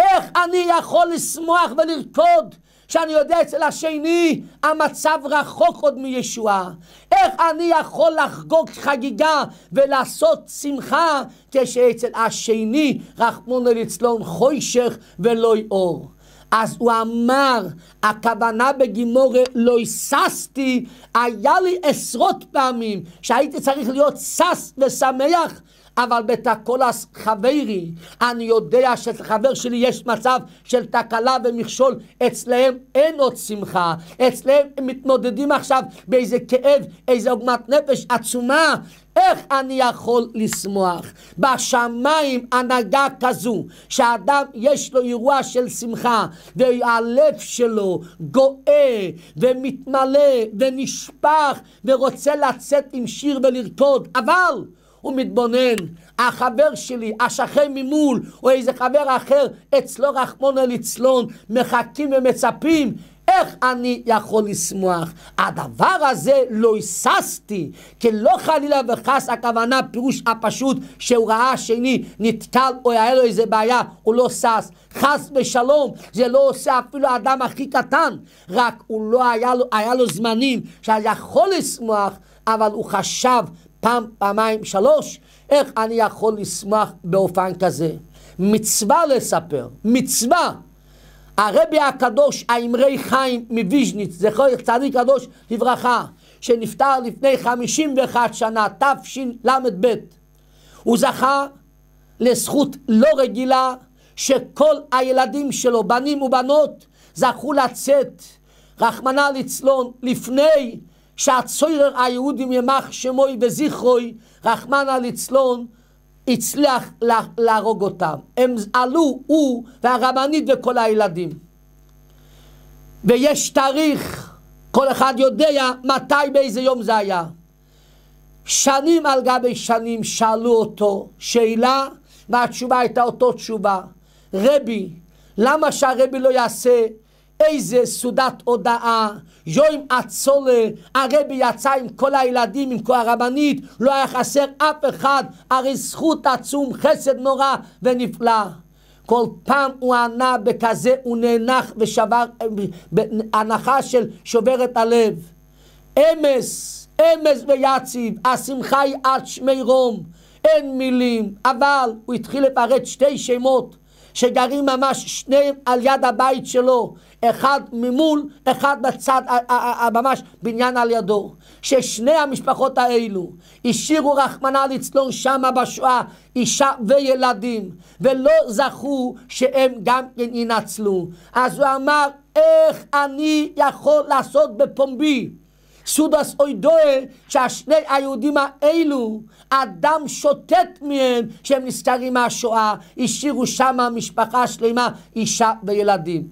איך אני יכול לשמוח ולרקוד שאני יודע אצל השני המצב רחוק עוד מישועה. איך אני יכול לחגוג חגיגה ולעשות שמחה כשאצל השני, רחמונו לצלון חוישך ולא יאור. אז הוא אמר, הכוונה בגימורה לא היססתי, היה לי עשרות פעמים שהייתי צריך להיות שש ושמח אבל בתקולס חברי, אני יודע שחבר שלי יש מצב של תקלה ומכשול, אצלהם אין עוד שמחה, אצלהם הם מתמודדים עכשיו באיזה כאב, איזה עוגמת נפש עצומה, איך אני יכול לשמוח? בשמיים הנהגה כזו, שאדם יש לו אירוע של שמחה, והלב שלו גואה ומתמלא ונשפך ורוצה לצאת עם שיר ולרקוד, אבל הוא מתבונן. החבר שלי, השכן ממול, או איזה חבר אחר, אצלו רחמונו לצלון, מחכים ומצפים. איך אני יכול לשמוח? הדבר הזה לא היססתי, כי לא חלילה וחס הכוונה פירוש הפשוט שהוא ראה שני נתקל או היה לו איזה בעיה, הוא לא שש. חס ושלום, זה לא עושה אפילו האדם הכי קטן, רק הוא לא היה לו, היה לו זמנים שהיה יכול לשמוח, אבל הוא חשב פעם, פעמיים, שלוש, איך אני יכול לשמח באופן כזה? מצווה לספר, מצווה. הרבי הקדוש, האמרי חיים מוויז'ניץ, זכר צדיק קדוש לברכה, שנפטר לפני 51 שנה, תשל"ב, הוא זכה לזכות לא רגילה שכל הילדים שלו, בנים ובנות, זכו לצאת, רחמנא ליצלון, לפני שהצוירר היהודים ימח שמוי וזכרוי, רחמנא ליצלון, הצליח להרוג אותם. הם עלו, הוא והרבנית וכל הילדים. ויש תאריך, כל אחד יודע מתי, באיזה יום זה היה. שנים על גבי שנים שאלו אותו שאלה, והתשובה הייתה אותו תשובה. רבי, למה שהרבי לא יעשה איזה סעודת הודאה, יום הצולה, הרבי יצא עם כל הילדים, עם כל הרבנית, לא היה חסר אף אחד, הרי זכות עצום, חסד נורא ונפלא. כל פעם הוא ענה בכזה, הוא נאנח ושבר, אה, הנחה של שוברת הלב. אמס, אמס ויציב, השמחה היא עד שמי רום, אין מילים, אבל הוא התחיל לפרט שתי שמות. שגרים ממש שניהם על יד הבית שלו, אחד ממול, אחד בצד, ממש בניין על ידו. ששני המשפחות האלו השאירו רחמנא לצלון שמה בשואה אישה וילדים, ולא זכו שהם גם כן ינצלו. אז הוא אמר, איך אני יכול לעשות בפומבי? סודס אוידואה, שהשני היהודים האלו, הדם שוטט מהם שהם נזכרים מהשואה, השאירו שמה משפחה שלמה, אישה וילדים.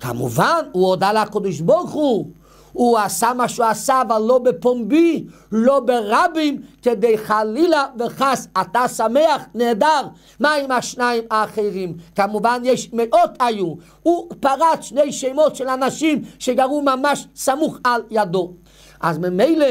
כמובן, הוא הודה לקדוש ברוך הוא. הוא עשה מה שהוא עשה, אבל לא בפומבי, לא ברבים, כדי חלילה וחס, אתה שמח, נהדר. מה עם השניים האחרים? כמובן, יש מאות היו. הוא פרץ שני שמות של אנשים שגרו ממש סמוך על ידו. אז ממילא...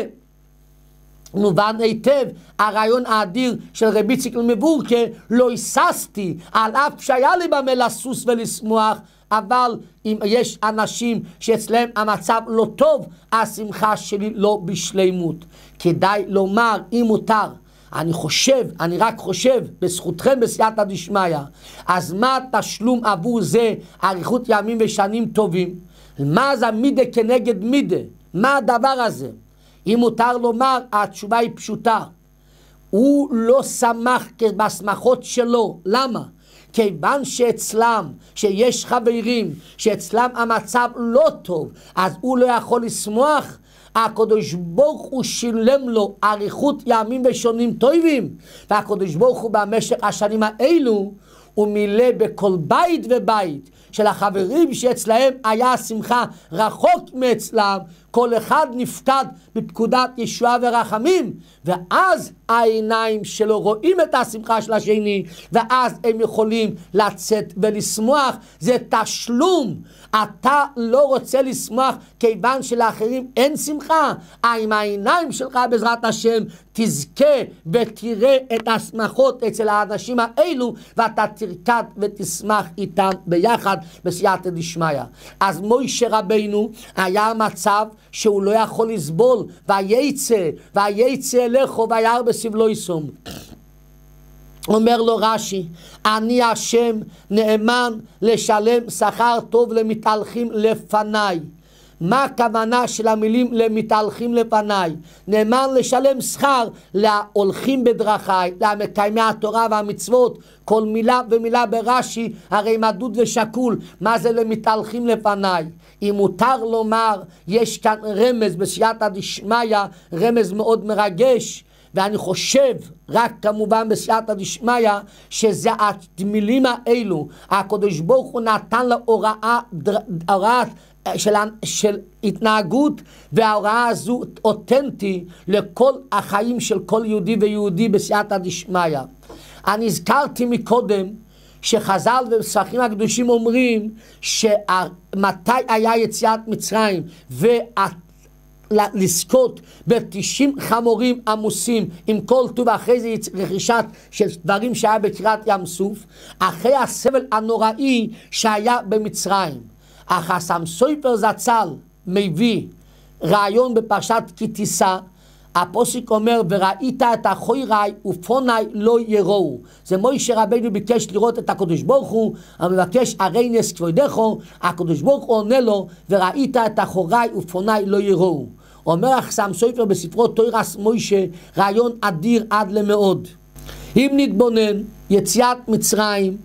מובן היטב הרעיון האדיר של רבי ציקל מבורקה, לא היססתי, על אף שהיה לי במה לסוס ולשמוח, אבל אם יש אנשים שאצלם המצב לא טוב, השמחה שלי לא בשלימות. כדאי לומר, אם מותר, אני חושב, אני רק חושב, בזכותכם בסייעתא דשמיא. אז מה התשלום עבור זה, אריכות ימים ושנים טובים? מה זה מידה כנגד מידה? מה הדבר הזה? אם מותר לומר, התשובה היא פשוטה. הוא לא שמח בשמחות שלו. למה? כיוון שאצלם, שיש חברים, שאצלם המצב לא טוב, אז הוא לא יכול לשמוח. הקדוש ברוך הוא שילם לו אריכות ימים ושונים טובים, והקדוש ברוך הוא במשך השנים האלו, הוא מילא בכל בית ובית של החברים שאצלהם היה שמחה רחוק מאצלם, כל אחד נפקד בפקודת ישועה ורחמים, ואז העיניים שלו רואים את השמחה של השני, ואז הם יכולים לצאת ולשמוח. זה תשלום. אתה לא רוצה לשמוח כיוון שלאחרים אין שמחה. עם העיניים שלך, בעזרת השם, תזכה ותראה את השמחות אצל האנשים האלו, ואתה תרקד ותשמח איתם ביחד, בסייעתא דשמיא. אז מוישה רבנו היה מצב שהוא לא יכול לסבול, וייצא, וייצא אליך, וירא בסבלו יסום. אומר לו רש"י, אני השם נאמן לשלם שכר טוב למתהלכים לפניי. מה הכוונה של המילים למתהלכים לפניי? נאמר לשלם שכר להולכים בדרכיי, למקיימי התורה והמצוות, כל מילה ומילה ברש"י, הרי מדוד ושקול, מה זה למתהלכים לפניי? אם מותר לומר, יש כאן רמז בסייעתא דשמיא, רמז מאוד מרגש. ואני חושב, רק כמובן בסייעתא דשמיא, שזה המילים האלו, הקדוש ברוך הוא נתן לה הוראה, הוראת של, של התנהגות, וההוראה הזו אותנטי לכל החיים של כל יהודי ויהודי בסייעתא דשמיא. אני הזכרתי מקודם שחז"ל בפסחים הקדושים אומרים שמתי היה יציאת מצרים ולזכות בתשעים חמורים עמוסים עם כל טוב אחרי זה רכישת של דברים שהיה בקריעת ים סוף אחרי הסבל הנוראי שהיה במצרים אך הסם סויפר זצ"ל מביא רעיון בפרשת כי תישא, הפוסק אומר, וראית את אחוי רעי ופוני לא יראו. זה מוישה רבנו ביקש לראות את הקדוש ברוך הוא, המבקש הרי נס כבודךו, הקדוש ברוך הוא עונה לו, וראית את אחורי ופוני לא יראו. אומר החסם סופר בספרו תוירס מוישה, רעיון אדיר עד למאוד. אם נתבונן, יציאת מצרים,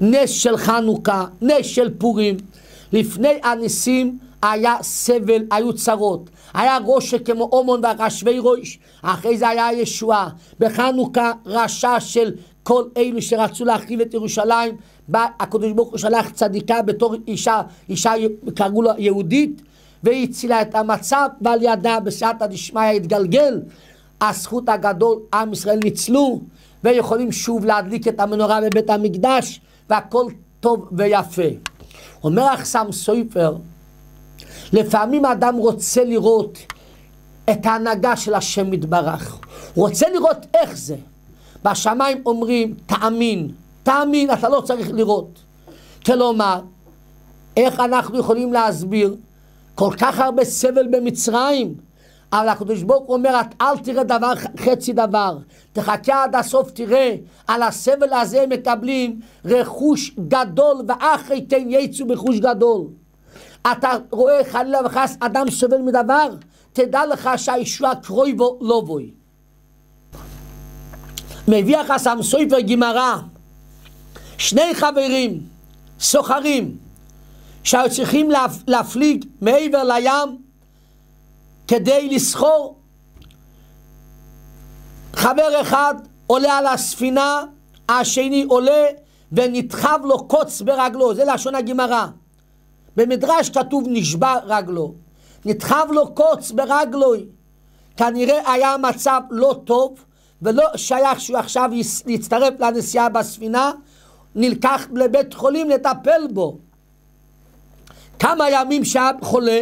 נס של חנוכה, נס של פורים, לפני הניסים היה סבל, היו צרות. היה רושע כמו אומון והרשבי ראש, אחרי זה היה ישועה. בחנוכה רשע של כל אלו שרצו להחריב את ירושלים, בא הקדוש ברוך הוא שלח צדיקה בתור אישה, אישה קראו לה יהודית, והיא הצילה את המצב, ועל ידה בסייעתא דשמיא התגלגל. הזכות הגדול, עם ישראל ניצלו, ויכולים שוב להדליק את המנורה בבית המקדש, והכל טוב ויפה. אומר החסם סויפר, לפעמים אדם רוצה לראות את ההנהגה של השם יתברך. רוצה לראות איך זה. בשמיים אומרים, תאמין, תאמין, אתה לא צריך לראות. כלומר, איך אנחנו יכולים להסביר כל כך הרבה סבל במצרים? אבל הקדוש ברוך הוא אומר, אל תראה דבר, חצי דבר. תחכה עד הסוף, תראה, על הסבל הזה הם מקבלים רכוש גדול, ואחרי תן יצאו ברכוש גדול. אתה רואה חלילה וחס אדם סובל מדבר, תדע לך שהישוע קרוי בו לא בוי. מביא לך סמסוי וגמרא, שני חברים, סוחרים, שהיו צריכים להפליג מעבר לים, כדי לסחור. חבר אחד עולה על הספינה, השני עולה ונדחב לו קוץ ברגלו, זה לשון הגמרא. במדרש כתוב נשבע רגלו, נדחב לו קוץ ברגלו, כנראה היה מצב לא טוב, ולא שייך שהוא עכשיו יצטרף לנסיעה בספינה, נלקח לבית חולים לטפל בו. כמה ימים שהיה חולה,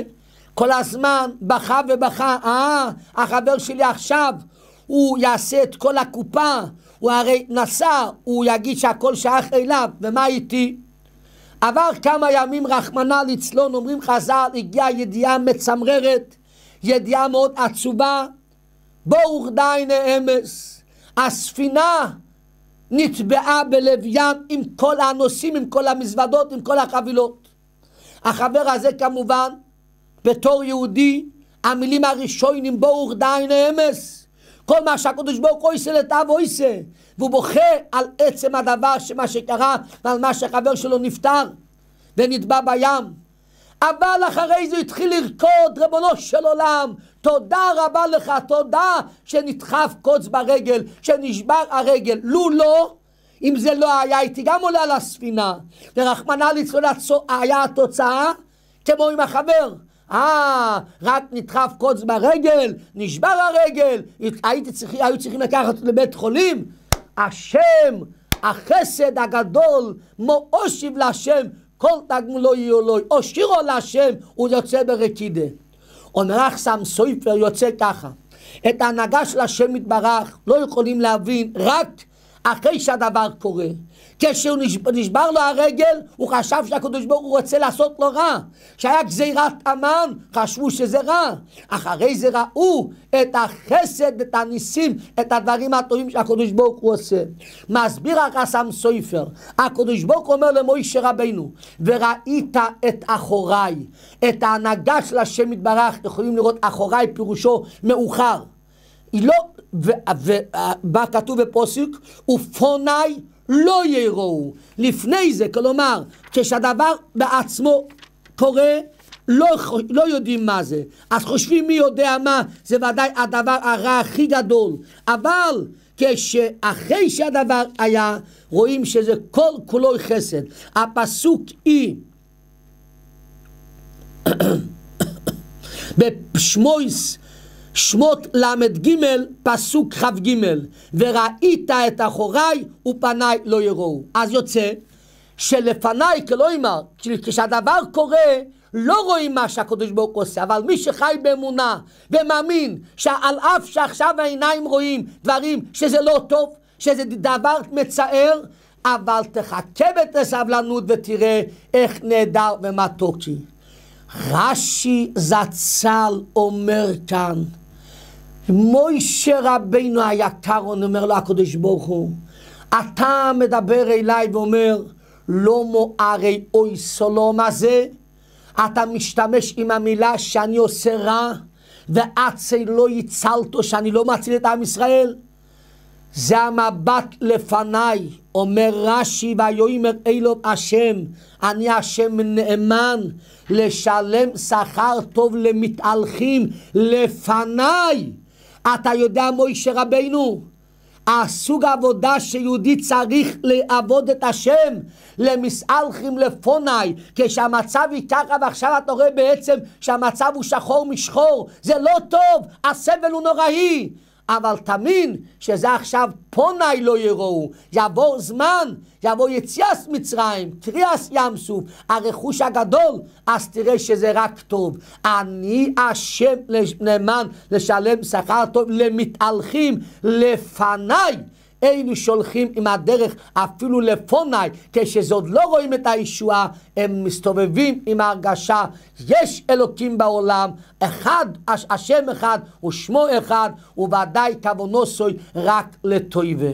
כל הזמן בכה ובכה, אה, החבר שלי עכשיו, הוא יעשה את כל הקופה, הוא הרי נסע, הוא יגיד שהכל שייך אליו, ומה איתי? עבר כמה ימים, רחמנא ליצלון, אומרים חז"ל, הגיעה ידיעה מצמררת, ידיעה מאוד עצובה, בואו דיינה אמס, הספינה נטבעה בלב ים עם כל הנוסעים, עם כל המזוודות, עם כל החבילות. החבר הזה כמובן בתור יהודי, המילים הראשונים ברוך דיין אמס. כל מה שהקדוש ברוך הוא עושה לתאו עושה, והוא בוכה על עצם הדבר, מה שקרה, ועל מה שהחבר שלו נפטר ונטבע בים. אבל אחרי זה התחיל לרקוד, ריבונו של עולם, תודה רבה לך, תודה שנדחף קוץ ברגל, שנשבר הרגל. לו לא, אם זה לא היה, הייתי גם עולה על הספינה. ורחמנא ליצלן היה התוצאה, כמו עם החבר, אה, רק נדחף קוץ ברגל, נשבר הרגל, הייתי צריך, היו צריכים לקחת לבית חולים. השם, החסד הגדול, מושיב להשם, כל תגמולו לא יהיו לו, אושירו להשם, הוא יוצא ברקידה. אומר לך סם סויפר, יוצא ככה, את ההנהגה של השם יתברך לא יכולים להבין רק אחרי שהדבר קורה. כשהוא נשבר לו הרגל, הוא חשב שהקדוש ברוך הוא רוצה לעשות לו רע. כשהיה גזירת המן, חשבו שזה רע. אחרי זה ראו את החסד, את הניסים, את הדברים הטובים שהקדוש ברוך הוא עושה. מסביר הרסם סופר, הקדוש ברוך הוא אומר למוישה רבנו, וראית את אחוריי, את ההנהגה של השם יתברך, יכולים לראות אחוריי פירושו מאוחר. היא לא, ומה כתוב בפוסק? ופוניי לא יראו. לפני זה, כלומר, כשהדבר בעצמו קורה, לא, לא יודעים מה זה. אז חושבים מי יודע מה, זה ודאי הדבר הרע הכי גדול. אבל כשאחרי שהדבר היה, רואים שזה כל כולו חסד. הפסוק היא בשמויס שמות ל"ג, פסוק כ"ג, וראית את אחוריי ופניי לא יראו. אז יוצא שלפניי, כלא יאמר, כשהדבר קורה, לא רואים מה שהקדוש ברוך הוא עושה, אבל מי שחי באמונה ומאמין שעל אף שעכשיו העיניים רואים דברים שזה לא טוב, שזה דבר מצער, אבל תחכה בסבלנות ותראה איך נהדר ומתוקי. רש"י זצ"ל אומר כאן מוישה רבינו היקר, הוא אומר לו הקדוש ברוך הוא, אתה מדבר אליי ואומר, לא מוארי אוי סולום הזה, אתה משתמש עם המילה שאני עושה רע, ואצי לא יצלתו, שאני לא מציל את עם ישראל. זה המבט לפניי, אומר רש"י, ויאמר אלו השם, אני השם נאמן, לשלם שכר טוב למתהלכים לפניי. אתה יודע, מוישה רבנו, הסוג העבודה שיהודי צריך לעבוד את השם למסעלכים לפוני כשהמצב היא ככה ועכשיו אתה רואה בעצם שהמצב הוא שחור משחור זה לא טוב, הסבל הוא נוראי אבל תאמין שזה עכשיו פונאי לא יראו, יעבור זמן, יעבור יציאס מצרים, קריאס ים סוף, הרכוש הגדול, אז תראה שזה רק טוב. אני השם נאמן לשלם שכר טוב למתהלכים לפניי. אלו שהולכים עם הדרך אפילו לפוני, כשעוד לא רואים את הישועה, הם מסתובבים עם ההרגשה, יש אלוקים בעולם, אחד, השם אחד, ושמו אחד, וודאי כוונו סוי רק לטויבה.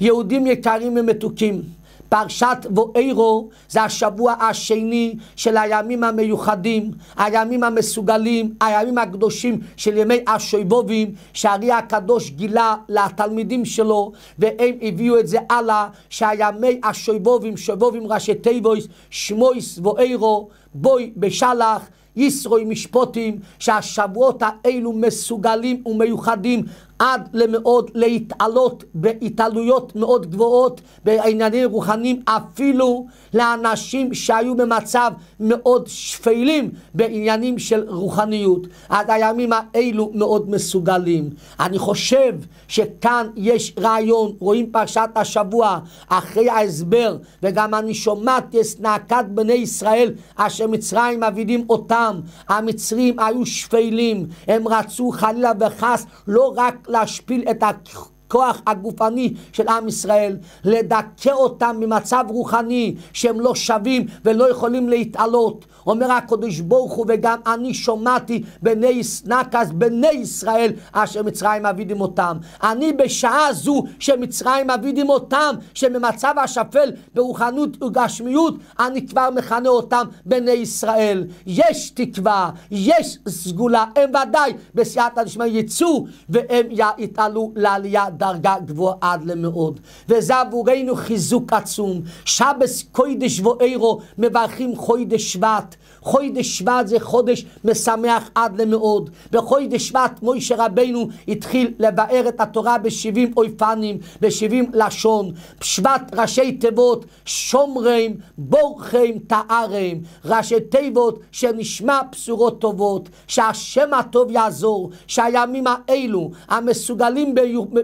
יהודים יקרים ומתוקים. פרשת ואירו זה השבוע השני של הימים המיוחדים, הימים המסוגלים, הימים הקדושים של ימי השויבובים, שהרי הקדוש גילה לתלמידים שלו, והם הביאו את זה הלאה, שהימי השויבובים, שויבובים ראשי תיבויס, שמויס ואירו, בוי בשלח, ישרוי משפוטים, שהשבועות האלו מסוגלים ומיוחדים עד למאוד להתעלות בהתעלויות מאוד גבוהות בעניינים רוחניים, אפילו לאנשים שהיו במצב מאוד שפלים בעניינים של רוחניות. עד הימים האלו מאוד מסוגלים. אני חושב שכאן יש רעיון, רואים פרשת השבוע אחרי ההסבר, וגם אני שומעת יש נעקת בני ישראל אשר מצרים מבינים אותם. המצרים היו שפלים, הם רצו חלילה וחס לא רק lá o pilas, está é הכוח הגופני של עם ישראל, לדכא אותם ממצב רוחני שהם לא שווים ולא יכולים להתעלות. אומר הקדוש ברוך הוא, וגם אני שומעתי בני נקז, בני ישראל, אשר מצרים אבידים אותם. אני בשעה זו שמצרים אבידים אותם, שממצב השפל ברוחנות וגשמיות, אני כבר מכנה אותם בני ישראל. יש תקווה, יש סגולה, הם ודאי בסייעתא דשמיא יצאו, והם יתעלו לעלייה דרגה גבוהה עד למאוד. וזה עבורנו חיזוק עצום. שבס קוידש ואירו מברכים חוידש שבט. חוידש שבט זה חודש משמח עד למאוד. בחוידש שבט מוישה רבנו התחיל לבאר את התורה בשבעים אויפנים, בשבעים לשון. שבט ראשי תיבות שומרים, בורחים, תארים. ראשי תיבות שנשמע בשורות טובות, שהשם הטוב יעזור, שהימים האלו המסוגלים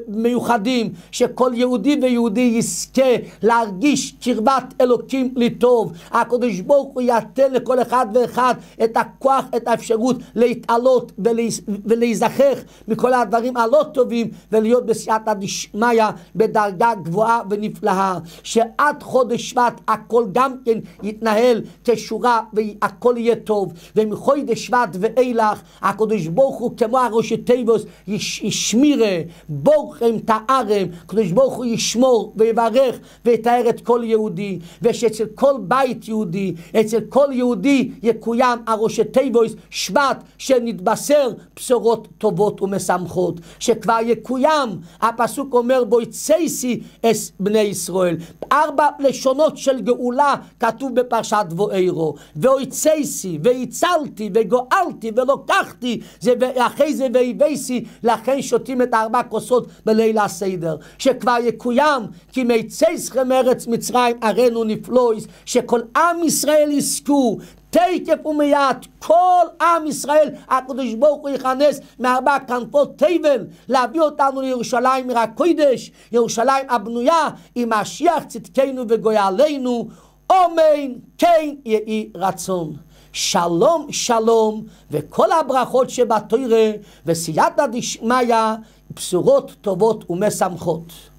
מיוחדים, שכל יהודי ויהודי יזכה להרגיש קרבת אלוקים לטוב. הקדוש ברוך הוא יתן לכל אחד אחד ואחד את הכוח, את האפשרות להתעלות ולהיזכך מכל הדברים הלא טובים ולהיות בסייעתא דשמיא בדרגה גבוהה ונפלאה. שעד חודש שבט הכל גם כן יתנהל כשורה והכל יהיה טוב. ומחודש שבט ואילך הקדוש ברוך הוא כמו הראשי תיבוס ישמירה בורכם תארם, הקדוש ברוך הוא ישמור ויברך ויתאר את כל יהודי. ושאצל כל בית יהודי, אצל כל יהודי יקוים הראשי הראשתיבויס שבט שנתבשר בשורות טובות ומשמחות, שכבר יקוים, הפסוק אומר בוי צייסי אס בני ישראל. ארבע לשונות של גאולה כתוב בפרשת ואירו. ואוי צייסי והצלתי, וגואלתי, ולוקחתי, זה, ואחרי זה ואיבייסי, לכן שותים את ארבע כוסות בליל הסדר. שכבר יקוים, כי מי צייסכם ארץ מצרים ערינו נפלויס, שכל עם ישראל יזכו, תקף ומיד כל עם ישראל, הקדוש ברוך הוא יכנס מארבע כנפות תבל להביא אותנו לירושלים עיר הקודש, ירושלים הבנויה עם משיח צדקנו וגואלנו, אומן כן יהי רצון. שלום שלום וכל הברכות שבתוירה וסייעתא דשמיא בשורות טובות ומשמחות.